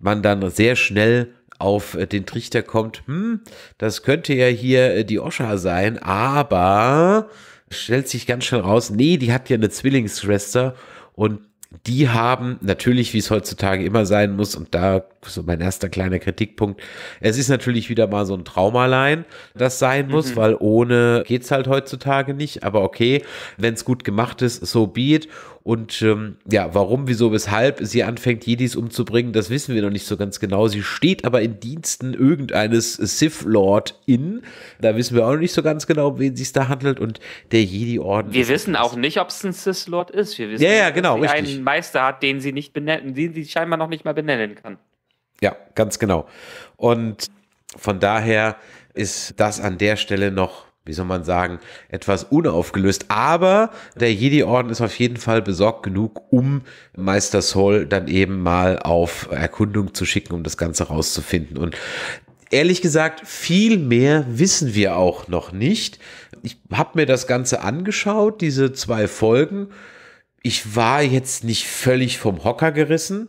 man dann sehr schnell auf äh, den Trichter kommt, hm, das könnte ja hier äh, die Osha sein, aber stellt sich ganz schnell raus, nee, die hat ja eine Zwillingsschwester und die haben natürlich, wie es heutzutage immer sein muss, und da so mein erster kleiner Kritikpunkt. Es ist natürlich wieder mal so ein Traumalein, das sein muss, mhm. weil ohne geht's halt heutzutage nicht. Aber okay, wenn es gut gemacht ist, so be it. Und ähm, ja, warum, wieso, weshalb sie anfängt, Jedis umzubringen, das wissen wir noch nicht so ganz genau. Sie steht aber in Diensten irgendeines Sith Lord in. Da wissen wir auch noch nicht so ganz genau, wen es da handelt und der Jedi-Orden. Wir halt wissen auch nicht, ob es ein Sith Lord ist. Wir wissen, ja, ja, genau, dass sie richtig. einen Meister hat, den sie nicht benennen, den sie scheinbar noch nicht mal benennen kann. Ja, ganz genau. Und von daher ist das an der Stelle noch, wie soll man sagen, etwas unaufgelöst. Aber der Jedi-Orden ist auf jeden Fall besorgt genug, um Meister Soul dann eben mal auf Erkundung zu schicken, um das Ganze rauszufinden. Und ehrlich gesagt, viel mehr wissen wir auch noch nicht. Ich habe mir das Ganze angeschaut, diese zwei Folgen. Ich war jetzt nicht völlig vom Hocker gerissen.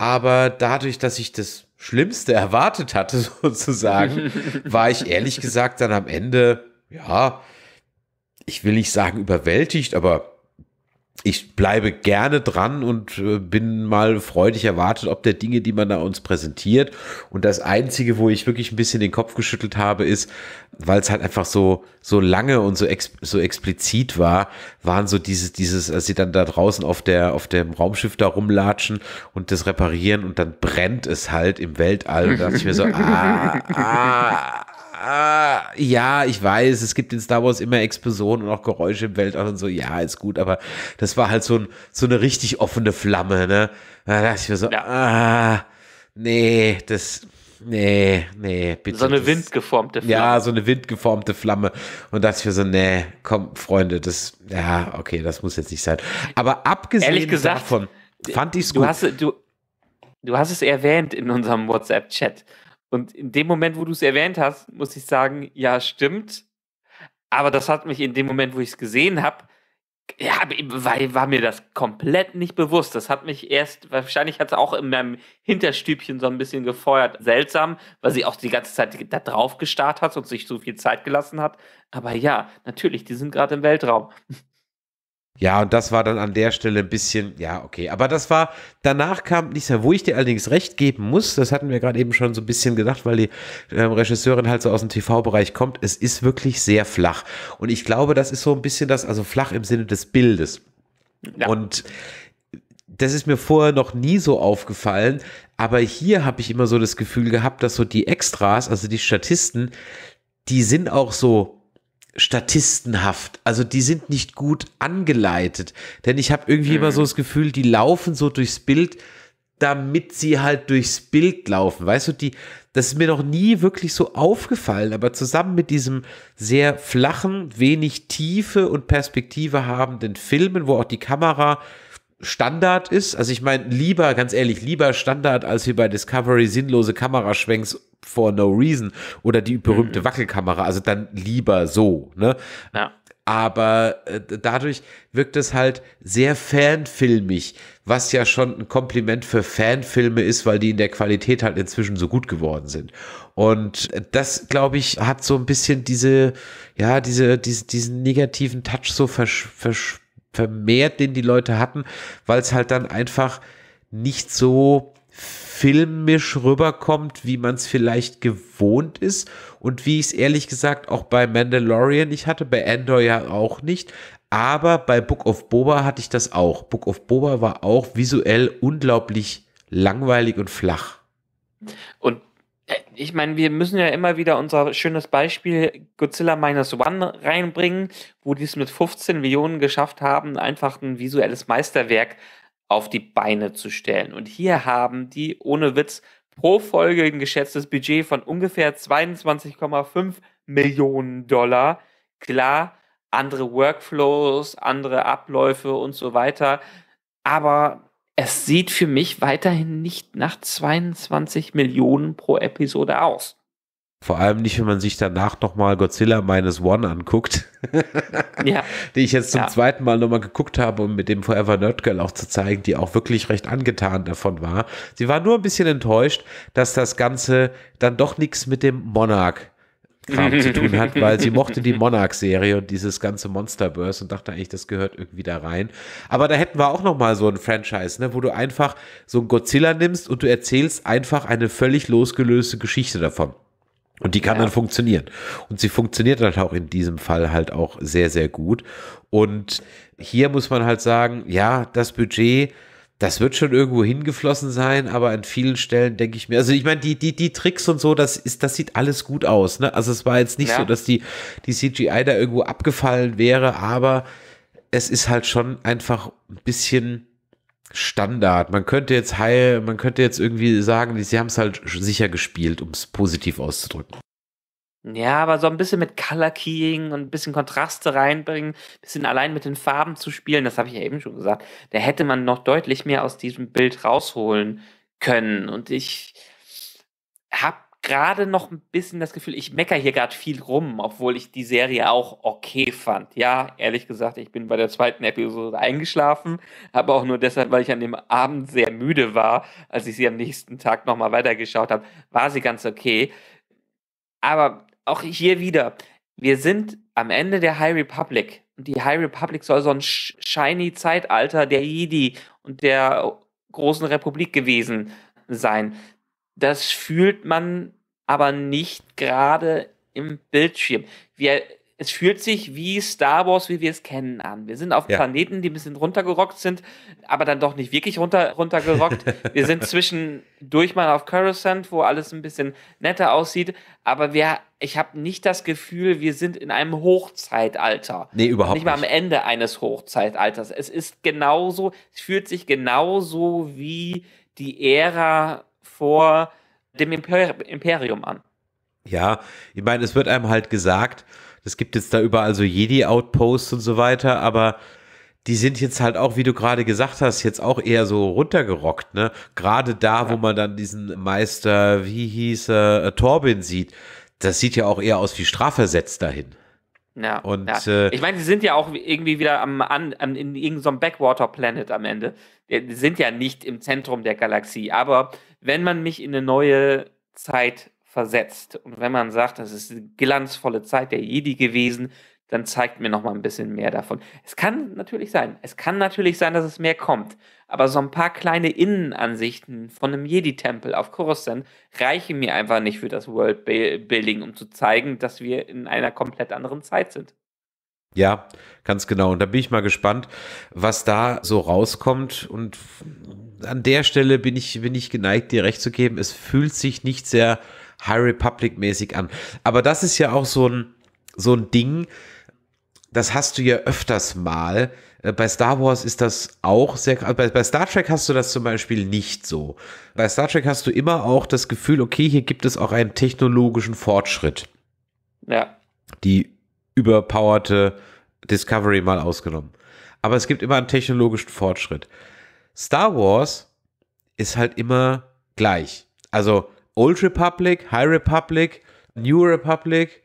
Aber dadurch, dass ich das Schlimmste erwartet hatte, sozusagen, war ich ehrlich gesagt dann am Ende, ja, ich will nicht sagen überwältigt, aber ich bleibe gerne dran und äh, bin mal freudig erwartet, ob der Dinge, die man da uns präsentiert. Und das Einzige, wo ich wirklich ein bisschen den Kopf geschüttelt habe, ist, weil es halt einfach so, so lange und so, ex, so explizit war, waren so dieses, dieses, als sie dann da draußen auf der, auf dem Raumschiff da rumlatschen und das reparieren und dann brennt es halt im Weltall. Und da dachte ich mir so, ah, ah, ja, ich weiß, es gibt in Star Wars immer Explosionen und auch Geräusche im Weltall und so, ja, ist gut, aber das war halt so, ein, so eine richtig offene Flamme, ne? Da dachte ich mir so, ja. ah, nee, das, nee, nee, bitte. So eine das, windgeformte Flamme. Ja, so eine windgeformte Flamme. Und dachte ich mir so, nee, komm, Freunde, das, ja, okay, das muss jetzt nicht sein. Aber abgesehen gesagt, davon, fand ich es gut. Hast, du, du hast es erwähnt in unserem WhatsApp-Chat. Und in dem Moment, wo du es erwähnt hast, muss ich sagen, ja, stimmt. Aber das hat mich in dem Moment, wo ich es gesehen habe, ja, war, war mir das komplett nicht bewusst. Das hat mich erst, wahrscheinlich hat es auch in meinem Hinterstübchen so ein bisschen gefeuert. Seltsam, weil sie auch die ganze Zeit da drauf gestarrt hat und sich so viel Zeit gelassen hat. Aber ja, natürlich, die sind gerade im Weltraum. Ja, und das war dann an der Stelle ein bisschen, ja, okay. Aber das war, danach kam nichts mehr, wo ich dir allerdings recht geben muss. Das hatten wir gerade eben schon so ein bisschen gedacht, weil die äh, Regisseurin halt so aus dem TV-Bereich kommt. Es ist wirklich sehr flach. Und ich glaube, das ist so ein bisschen das, also flach im Sinne des Bildes. Ja. Und das ist mir vorher noch nie so aufgefallen. Aber hier habe ich immer so das Gefühl gehabt, dass so die Extras, also die Statisten, die sind auch so statistenhaft. Also die sind nicht gut angeleitet. Denn ich habe irgendwie mhm. immer so mhm. das Gefühl, die laufen so durchs Bild, damit sie halt durchs Bild laufen. Weißt du, die, das ist mir noch nie wirklich so aufgefallen, aber zusammen mit diesem sehr flachen, wenig Tiefe und Perspektive habenden Filmen, wo auch die Kamera Standard ist. Also ich meine, lieber, ganz ehrlich, lieber Standard, als wie bei Discovery sinnlose Kameraschwenks for no reason oder die berühmte mhm. Wackelkamera, also dann lieber so, ne? Ja. Aber äh, dadurch wirkt es halt sehr fanfilmig, was ja schon ein Kompliment für Fanfilme ist, weil die in der Qualität halt inzwischen so gut geworden sind. Und äh, das, glaube ich, hat so ein bisschen diese, ja, diese, diese diesen negativen Touch so versch, versch, vermehrt, den die Leute hatten, weil es halt dann einfach nicht so filmisch rüberkommt, wie man es vielleicht gewohnt ist und wie ich es ehrlich gesagt auch bei Mandalorian nicht hatte, bei Andor ja auch nicht, aber bei Book of Boba hatte ich das auch. Book of Boba war auch visuell unglaublich langweilig und flach. Und äh, ich meine, wir müssen ja immer wieder unser schönes Beispiel Godzilla Minus One reinbringen, wo die es mit 15 Millionen geschafft haben, einfach ein visuelles Meisterwerk äh, auf die Beine zu stellen. Und hier haben die ohne Witz pro Folge ein geschätztes Budget von ungefähr 22,5 Millionen Dollar. Klar, andere Workflows, andere Abläufe und so weiter. Aber es sieht für mich weiterhin nicht nach 22 Millionen pro Episode aus. Vor allem nicht, wenn man sich danach nochmal Godzilla Minus One anguckt. ja. Die ich jetzt zum ja. zweiten Mal nochmal geguckt habe, um mit dem Forever Nerd Girl auch zu zeigen, die auch wirklich recht angetan davon war. Sie war nur ein bisschen enttäuscht, dass das Ganze dann doch nichts mit dem Monarch Kram zu tun hat, weil sie mochte die Monarch-Serie und dieses ganze Monsterverse und dachte eigentlich, das gehört irgendwie da rein. Aber da hätten wir auch nochmal so ein Franchise, ne, wo du einfach so ein Godzilla nimmst und du erzählst einfach eine völlig losgelöste Geschichte davon. Und die kann ja. dann funktionieren. Und sie funktioniert halt auch in diesem Fall halt auch sehr, sehr gut. Und hier muss man halt sagen, ja, das Budget, das wird schon irgendwo hingeflossen sein, aber an vielen Stellen denke ich mir, also ich meine, die, die, die Tricks und so, das ist, das sieht alles gut aus, ne? Also es war jetzt nicht ja. so, dass die, die CGI da irgendwo abgefallen wäre, aber es ist halt schon einfach ein bisschen, Standard. Man könnte jetzt heil, man könnte jetzt irgendwie sagen, sie haben es halt sicher gespielt, um es positiv auszudrücken. Ja, aber so ein bisschen mit Color Keying und ein bisschen Kontraste reinbringen, ein bisschen allein mit den Farben zu spielen, das habe ich ja eben schon gesagt. Da hätte man noch deutlich mehr aus diesem Bild rausholen können. Und ich habe gerade noch ein bisschen das Gefühl, ich mecker hier gerade viel rum, obwohl ich die Serie auch okay fand. Ja, ehrlich gesagt, ich bin bei der zweiten Episode eingeschlafen, aber auch nur deshalb, weil ich an dem Abend sehr müde war, als ich sie am nächsten Tag nochmal weitergeschaut habe, war sie ganz okay. Aber auch hier wieder, wir sind am Ende der High Republic. Und die High Republic soll so ein shiny Zeitalter der Jedi und der großen Republik gewesen sein. Das fühlt man aber nicht gerade im Bildschirm. Wir, es fühlt sich wie Star Wars, wie wir es kennen, an. Wir sind auf ja. Planeten, die ein bisschen runtergerockt sind, aber dann doch nicht wirklich runter, runtergerockt. wir sind zwischendurch mal auf Coruscant, wo alles ein bisschen netter aussieht, aber wir, ich habe nicht das Gefühl, wir sind in einem Hochzeitalter. Nee, überhaupt nicht. Nicht mal am Ende eines Hochzeitalters. Es ist genauso, es fühlt sich genauso wie die Ära vor dem Imperium an. Ja, ich meine, es wird einem halt gesagt, es gibt jetzt da überall so Jedi-Outposts und so weiter, aber die sind jetzt halt auch, wie du gerade gesagt hast, jetzt auch eher so runtergerockt, ne? Gerade da, ja. wo man dann diesen Meister, wie hieß er, äh, Torbin sieht, das sieht ja auch eher aus wie strafversetzt dahin. Ja, und, ja. Äh, ich meine, sie sind ja auch irgendwie wieder am, an, an, in irgendeinem Backwater Planet am Ende. Die sind ja nicht im Zentrum der Galaxie, aber wenn man mich in eine neue Zeit versetzt und wenn man sagt, das ist eine glanzvolle Zeit der Jedi gewesen, dann zeigt mir noch mal ein bisschen mehr davon. Es kann natürlich sein, es kann natürlich sein, dass es mehr kommt, aber so ein paar kleine Innenansichten von einem Jedi-Tempel auf Coruscant reichen mir einfach nicht für das Worldbuilding, um zu zeigen, dass wir in einer komplett anderen Zeit sind. Ja, ganz genau. Und da bin ich mal gespannt, was da so rauskommt und an der Stelle bin ich, bin ich geneigt, dir recht zu geben. Es fühlt sich nicht sehr High Republic-mäßig an. Aber das ist ja auch so ein, so ein Ding, das hast du ja öfters mal. Äh, bei Star Wars ist das auch sehr. Äh, bei, bei Star Trek hast du das zum Beispiel nicht so. Bei Star Trek hast du immer auch das Gefühl, okay, hier gibt es auch einen technologischen Fortschritt. Ja. Die überpowerte Discovery mal ausgenommen. Aber es gibt immer einen technologischen Fortschritt. Star Wars ist halt immer gleich. Also Old Republic, High Republic, New Republic,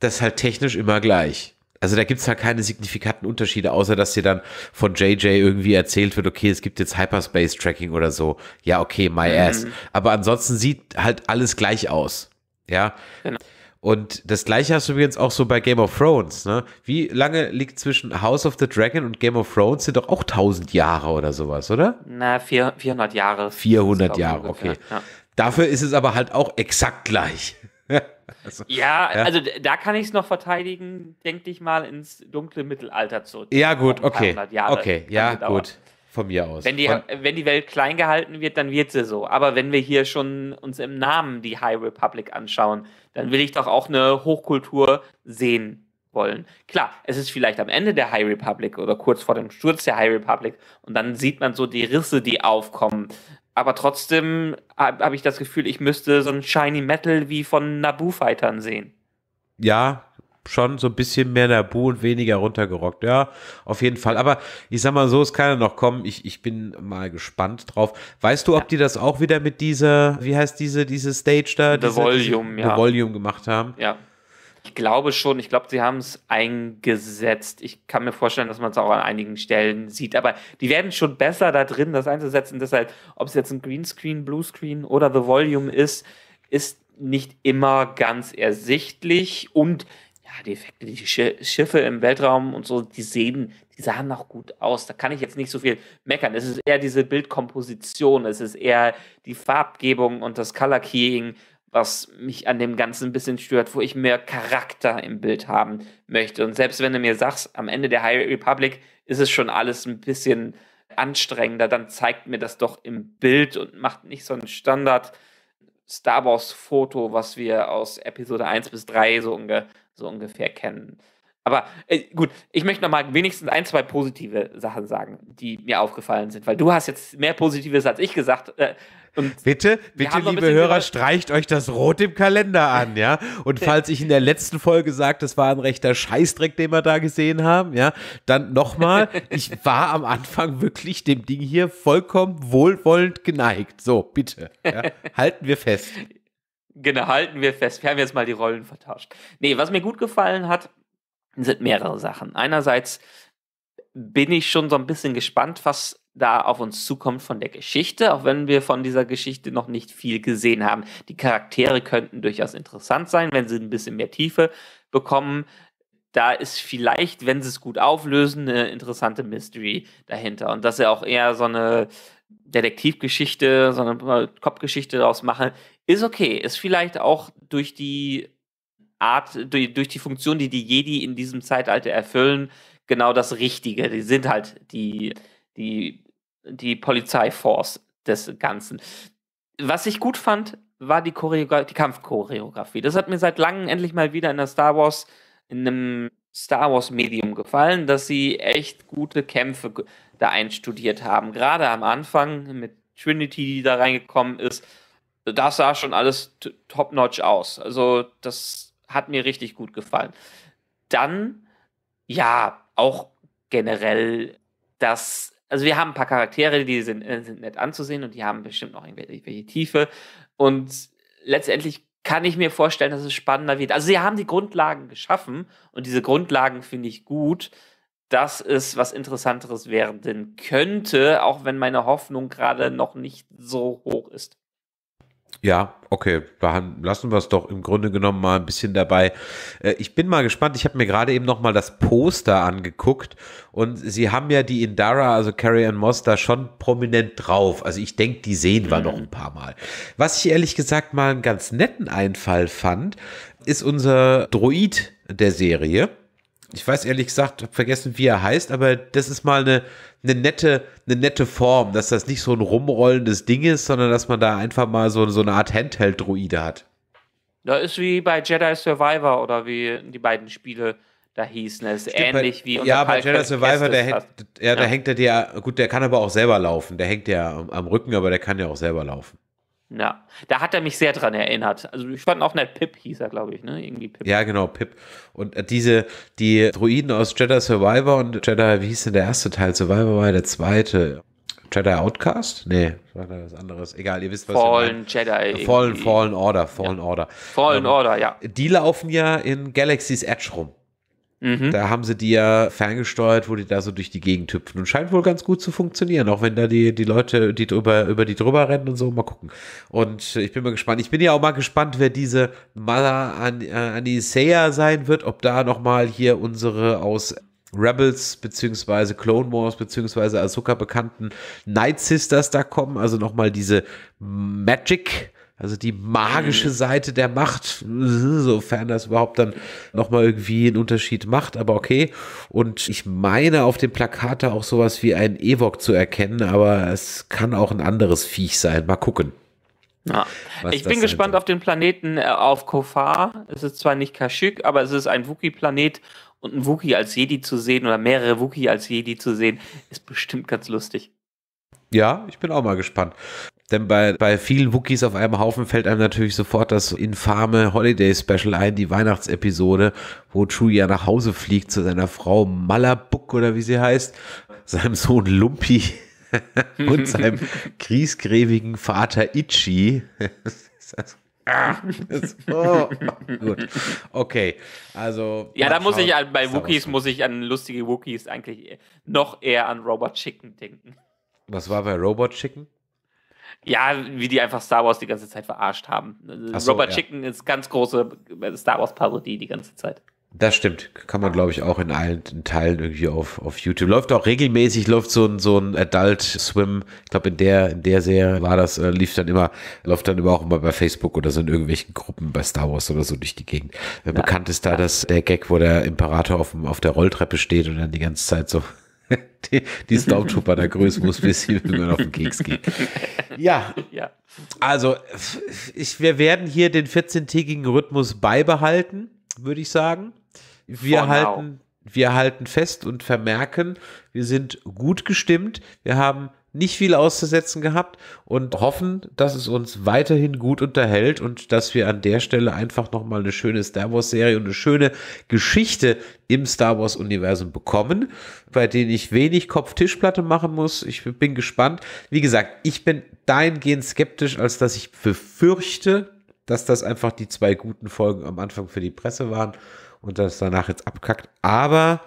das ist halt technisch immer gleich. Also da gibt es halt keine signifikanten Unterschiede, außer dass dir dann von JJ irgendwie erzählt wird, okay, es gibt jetzt Hyperspace-Tracking oder so. Ja, okay, my mhm. ass. Aber ansonsten sieht halt alles gleich aus. Ja. Genau. Und das gleiche hast du übrigens auch so bei Game of Thrones. Ne? Wie lange liegt zwischen House of the Dragon und Game of Thrones? Sind doch auch 1000 Jahre oder sowas, oder? Na, vier, 400 Jahre. 400 Jahre, ungefähr. okay. Ja. Dafür ist es aber halt auch exakt gleich. Also, ja, ja, also da kann ich es noch verteidigen, denke ich mal, ins dunkle Mittelalter zurück. Ja, gut, okay. okay, ja, gut. Dauern. Von mir aus. Wenn die, Von wenn die Welt klein gehalten wird, dann wird sie so. Aber wenn wir hier schon uns im Namen die High Republic anschauen, dann will ich doch auch eine Hochkultur sehen wollen. Klar, es ist vielleicht am Ende der High Republic oder kurz vor dem Sturz der High Republic und dann sieht man so die Risse, die aufkommen. Aber trotzdem habe hab ich das Gefühl, ich müsste so ein Shiny Metal wie von Naboo-Fightern sehen. Ja, schon so ein bisschen mehr Nabu und weniger runtergerockt. Ja, auf jeden Fall. Aber ich sag mal so, es kann ja noch kommen. Ich, ich bin mal gespannt drauf. Weißt du, ob ja. die das auch wieder mit dieser, wie heißt diese, diese Stage da? The diese, Volume, diese, ja. The Volume gemacht haben? Ja. Ich glaube schon, ich glaube, sie haben es eingesetzt. Ich kann mir vorstellen, dass man es auch an einigen Stellen sieht. Aber die werden schon besser da drin, das einzusetzen. Deshalb, ob es jetzt ein Greenscreen, Bluescreen oder The Volume ist, ist nicht immer ganz ersichtlich. Und ja, die Effekte, die Schiffe im Weltraum und so, die sehen, die sahen noch gut aus. Da kann ich jetzt nicht so viel meckern. Es ist eher diese Bildkomposition, es ist eher die Farbgebung und das Color Keying, was mich an dem Ganzen ein bisschen stört, wo ich mehr Charakter im Bild haben möchte. Und selbst wenn du mir sagst, am Ende der High Republic ist es schon alles ein bisschen anstrengender, dann zeigt mir das doch im Bild und macht nicht so einen Standard. Star Wars-Foto, was wir aus Episode 1 bis 3 so, unge so ungefähr kennen. Aber äh, gut, ich möchte noch mal wenigstens ein, zwei positive Sachen sagen, die mir aufgefallen sind, weil du hast jetzt mehr Positives als ich gesagt. Äh, und bitte, bitte, liebe Hörer, streicht euch das rot im Kalender an, ja. Und falls ich in der letzten Folge sagte, das war ein rechter Scheißdreck, den wir da gesehen haben, ja, dann nochmal, ich war am Anfang wirklich dem Ding hier vollkommen wohlwollend geneigt. So, bitte. Ja? Halten wir fest. Genau, halten wir fest. Wir haben jetzt mal die Rollen vertauscht. Nee, was mir gut gefallen hat, sind mehrere Sachen. Einerseits bin ich schon so ein bisschen gespannt, was da auf uns zukommt von der Geschichte, auch wenn wir von dieser Geschichte noch nicht viel gesehen haben. Die Charaktere könnten durchaus interessant sein, wenn sie ein bisschen mehr Tiefe bekommen. Da ist vielleicht, wenn sie es gut auflösen, eine interessante Mystery dahinter. Und dass er auch eher so eine Detektivgeschichte, so eine Kopfgeschichte daraus machen, ist okay. Ist vielleicht auch durch die Art, durch, durch die Funktion, die die Jedi in diesem Zeitalter erfüllen, genau das Richtige. Die sind halt die, die die Polizeiforce des Ganzen. Was ich gut fand, war die, die Kampfchoreografie. Das hat mir seit langem endlich mal wieder in der Star Wars, in einem Star Wars Medium gefallen, dass sie echt gute Kämpfe da einstudiert haben. Gerade am Anfang mit Trinity, die da reingekommen ist, das sah schon alles top-notch aus. Also das hat mir richtig gut gefallen. Dann, ja, auch generell dass also wir haben ein paar Charaktere, die sind, äh, sind nett anzusehen und die haben bestimmt noch irgendwelche Tiefe. Und letztendlich kann ich mir vorstellen, dass es spannender wird. Also sie haben die Grundlagen geschaffen und diese Grundlagen finde ich gut, dass es was Interessanteres werden könnte, auch wenn meine Hoffnung gerade noch nicht so hoch ist. Ja, okay, dann lassen wir es doch im Grunde genommen mal ein bisschen dabei. Äh, ich bin mal gespannt, ich habe mir gerade eben nochmal das Poster angeguckt und sie haben ja die Indara, also Carrie Ann Moss, da schon prominent drauf. Also ich denke, die sehen wir mhm. noch ein paar Mal. Was ich ehrlich gesagt mal einen ganz netten Einfall fand, ist unser Droid der Serie ich weiß ehrlich gesagt, habe vergessen, wie er heißt, aber das ist mal eine, eine, nette, eine nette Form, dass das nicht so ein rumrollendes Ding ist, sondern dass man da einfach mal so, so eine Art handheld druide hat. Da ist wie bei Jedi Survivor oder wie die beiden Spiele da hießen. Es ist ähnlich bei, wie unser Ja, bei Jedi Survivor, der hängt, ja, ja, da hängt er dir, gut, der kann aber auch selber laufen. Der hängt ja am, am Rücken, aber der kann ja auch selber laufen. Ja, da hat er mich sehr dran erinnert. Also ich fand auch nett, Pip hieß er, glaube ich, ne? Irgendwie Pip. Ja, genau, Pip. Und äh, diese, die Druiden aus Jedi Survivor und Jedi, wie hieß denn der erste Teil? Survivor war der zweite. Jedi Outcast? Nee, war da was anderes. Egal, ihr wisst, was Fallen ich meine. Jedi. Äh, Fallen, irgendwie. Fallen Order, Fallen ja. Order. Fallen ähm, Order, ja. Die laufen ja in Galaxy's Edge rum. Mhm. Da haben sie die ja ferngesteuert, wo die da so durch die Gegend hüpfen. Und scheint wohl ganz gut zu funktionieren, auch wenn da die, die Leute, die drüber, über die drüber rennen und so, mal gucken. Und ich bin mal gespannt. Ich bin ja auch mal gespannt, wer diese Mother An äh, Anisea sein wird, ob da nochmal hier unsere aus Rebels beziehungsweise Clone Wars beziehungsweise Ahsoka bekannten Night Sisters da kommen. Also nochmal diese Magic also die magische mhm. Seite der Macht, sofern das überhaupt dann nochmal irgendwie einen Unterschied macht, aber okay. Und ich meine auf dem Plakat da auch sowas wie ein Ewok zu erkennen, aber es kann auch ein anderes Viech sein. Mal gucken. Ja. Ich bin gespannt wird. auf den Planeten äh, auf Kofar. Es ist zwar nicht Kashyyyk, aber es ist ein Wookie-Planet und ein Wookie als Jedi zu sehen oder mehrere Wookie als Jedi zu sehen, ist bestimmt ganz lustig. Ja, ich bin auch mal gespannt. Denn bei, bei vielen Wookies auf einem Haufen fällt einem natürlich sofort das infame Holiday Special ein, die Weihnachtsepisode, wo ja nach Hause fliegt zu seiner Frau Malabuk oder wie sie heißt, seinem Sohn Lumpi und seinem griesgräbigen Vater Itchy. ah, gut. Okay, also. Ja, da muss ich an, bei Wookies muss ich an lustige Wookies eigentlich noch eher an Robot Chicken denken. Was war bei Robot Chicken? Ja, wie die einfach Star Wars die ganze Zeit verarscht haben. So, Robert ja. Chicken ist ganz große Star Wars-Parodie die ganze Zeit. Das stimmt. Kann man, glaube ich, auch in allen Teilen irgendwie auf, auf YouTube. Läuft auch regelmäßig, läuft so ein, so ein Adult Swim. Ich glaube, in der, in der Serie war das, äh, lief dann immer, läuft dann immer auch immer bei Facebook oder so in irgendwelchen Gruppen bei Star Wars oder so durch die Gegend. Äh, bekannt ist da ja. das, der Gag, wo der Imperator auf, dem, auf der Rolltreppe steht und dann die ganze Zeit so die, die Stormtrooper der Größe muss bis immer auf den Keks gehen. Ja. ja. Also, ich, wir werden hier den 14-tägigen Rhythmus beibehalten, würde ich sagen. Wir halten, wir halten fest und vermerken, wir sind gut gestimmt. Wir haben nicht viel auszusetzen gehabt und hoffen, dass es uns weiterhin gut unterhält und dass wir an der Stelle einfach nochmal eine schöne Star Wars-Serie und eine schöne Geschichte im Star Wars-Universum bekommen, bei denen ich wenig Kopf-Tischplatte machen muss. Ich bin gespannt. Wie gesagt, ich bin dahingehend skeptisch, als dass ich befürchte, dass das einfach die zwei guten Folgen am Anfang für die Presse waren und dass danach jetzt abkackt. Aber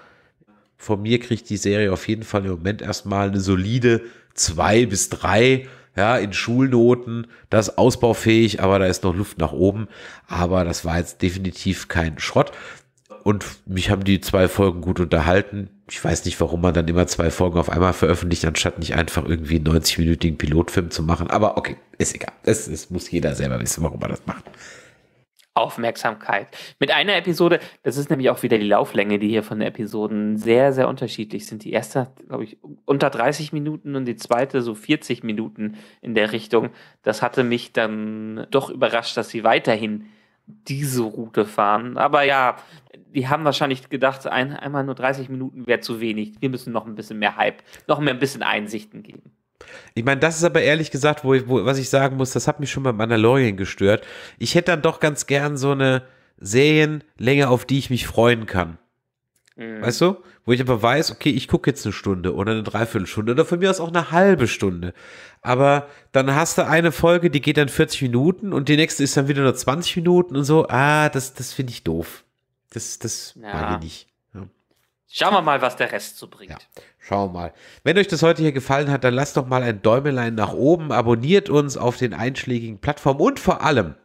von mir kriegt die Serie auf jeden Fall im Moment erstmal eine solide 2 bis 3 ja, in Schulnoten, das ist ausbaufähig, aber da ist noch Luft nach oben. Aber das war jetzt definitiv kein Schrott. Und mich haben die zwei Folgen gut unterhalten. Ich weiß nicht, warum man dann immer zwei Folgen auf einmal veröffentlicht, anstatt nicht einfach irgendwie einen 90-minütigen Pilotfilm zu machen. Aber okay, ist egal. Es, muss jeder selber wissen, warum man das macht. Aufmerksamkeit. Mit einer Episode, das ist nämlich auch wieder die Lauflänge, die hier von den Episoden sehr, sehr unterschiedlich sind. Die erste, glaube ich, unter 30 Minuten und die zweite so 40 Minuten in der Richtung. Das hatte mich dann doch überrascht, dass sie weiterhin diese Route fahren. Aber ja, die haben wahrscheinlich gedacht, ein, einmal nur 30 Minuten wäre zu wenig. Wir müssen noch ein bisschen mehr Hype, noch mehr ein bisschen Einsichten geben. Ich meine, das ist aber ehrlich gesagt, wo, wo, was ich sagen muss, das hat mich schon beim Mandalorian gestört. Ich hätte dann doch ganz gern so eine Serienlänge, auf die ich mich freuen kann. Mhm. Weißt du? Wo ich aber weiß, okay, ich gucke jetzt eine Stunde oder eine Dreiviertelstunde oder von mir aus auch eine halbe Stunde. Aber dann hast du eine Folge, die geht dann 40 Minuten und die nächste ist dann wieder nur 20 Minuten und so. Ah, das, das finde ich doof. Das, das ja. mag ich nicht. Schauen wir mal, was der Rest so bringt. Ja, schauen wir mal. Wenn euch das heute hier gefallen hat, dann lasst doch mal ein Däumelein nach oben, abonniert uns auf den einschlägigen Plattformen und vor allem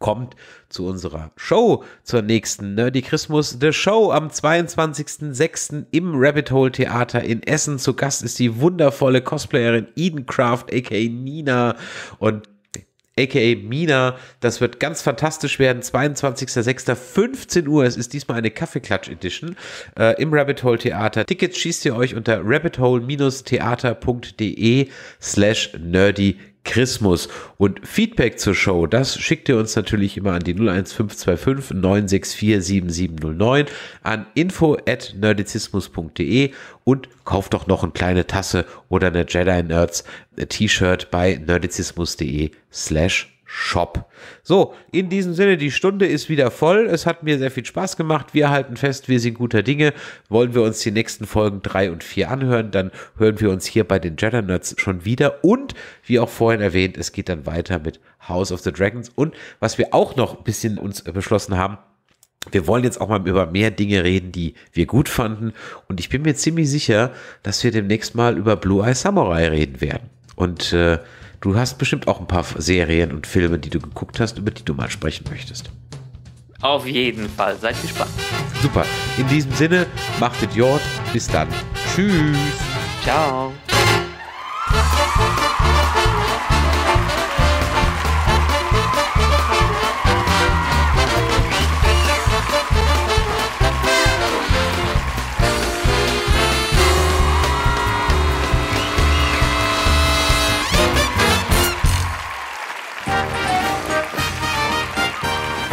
kommt zu unserer Show, zur nächsten Nerdy Christmas The Show am 22.06. im Rabbit Hole Theater in Essen. Zu Gast ist die wundervolle Cosplayerin Eden Craft, aka Nina und aka Mina. Das wird ganz fantastisch werden. 22.06.15 Uhr. Es ist diesmal eine Kaffeeklatsch-Edition äh, im Rabbit Hole Theater. Tickets schießt ihr euch unter rabbithole-theater.de slash nerdy Christmas. Und Feedback zur Show, das schickt ihr uns natürlich immer an die 01525 964 7709 an info at nerdizismus.de und kauft doch noch eine kleine Tasse oder eine Jedi Nerds T-Shirt bei nerdizismus.de slash Shop. So, in diesem Sinne, die Stunde ist wieder voll. Es hat mir sehr viel Spaß gemacht. Wir halten fest, wir sind guter Dinge. Wollen wir uns die nächsten Folgen 3 und 4 anhören, dann hören wir uns hier bei den Jedi Nerds schon wieder. Und wie auch vorhin erwähnt, es geht dann weiter mit House of the Dragons. Und was wir auch noch ein bisschen uns beschlossen haben, wir wollen jetzt auch mal über mehr Dinge reden, die wir gut fanden. Und ich bin mir ziemlich sicher, dass wir demnächst mal über Blue Eye Samurai reden werden. Und äh, Du hast bestimmt auch ein paar Serien und Filme, die du geguckt hast, über die du mal sprechen möchtest. Auf jeden Fall. Seid gespannt. Super. In diesem Sinne, macht es Jord. Bis dann. Tschüss. Ciao.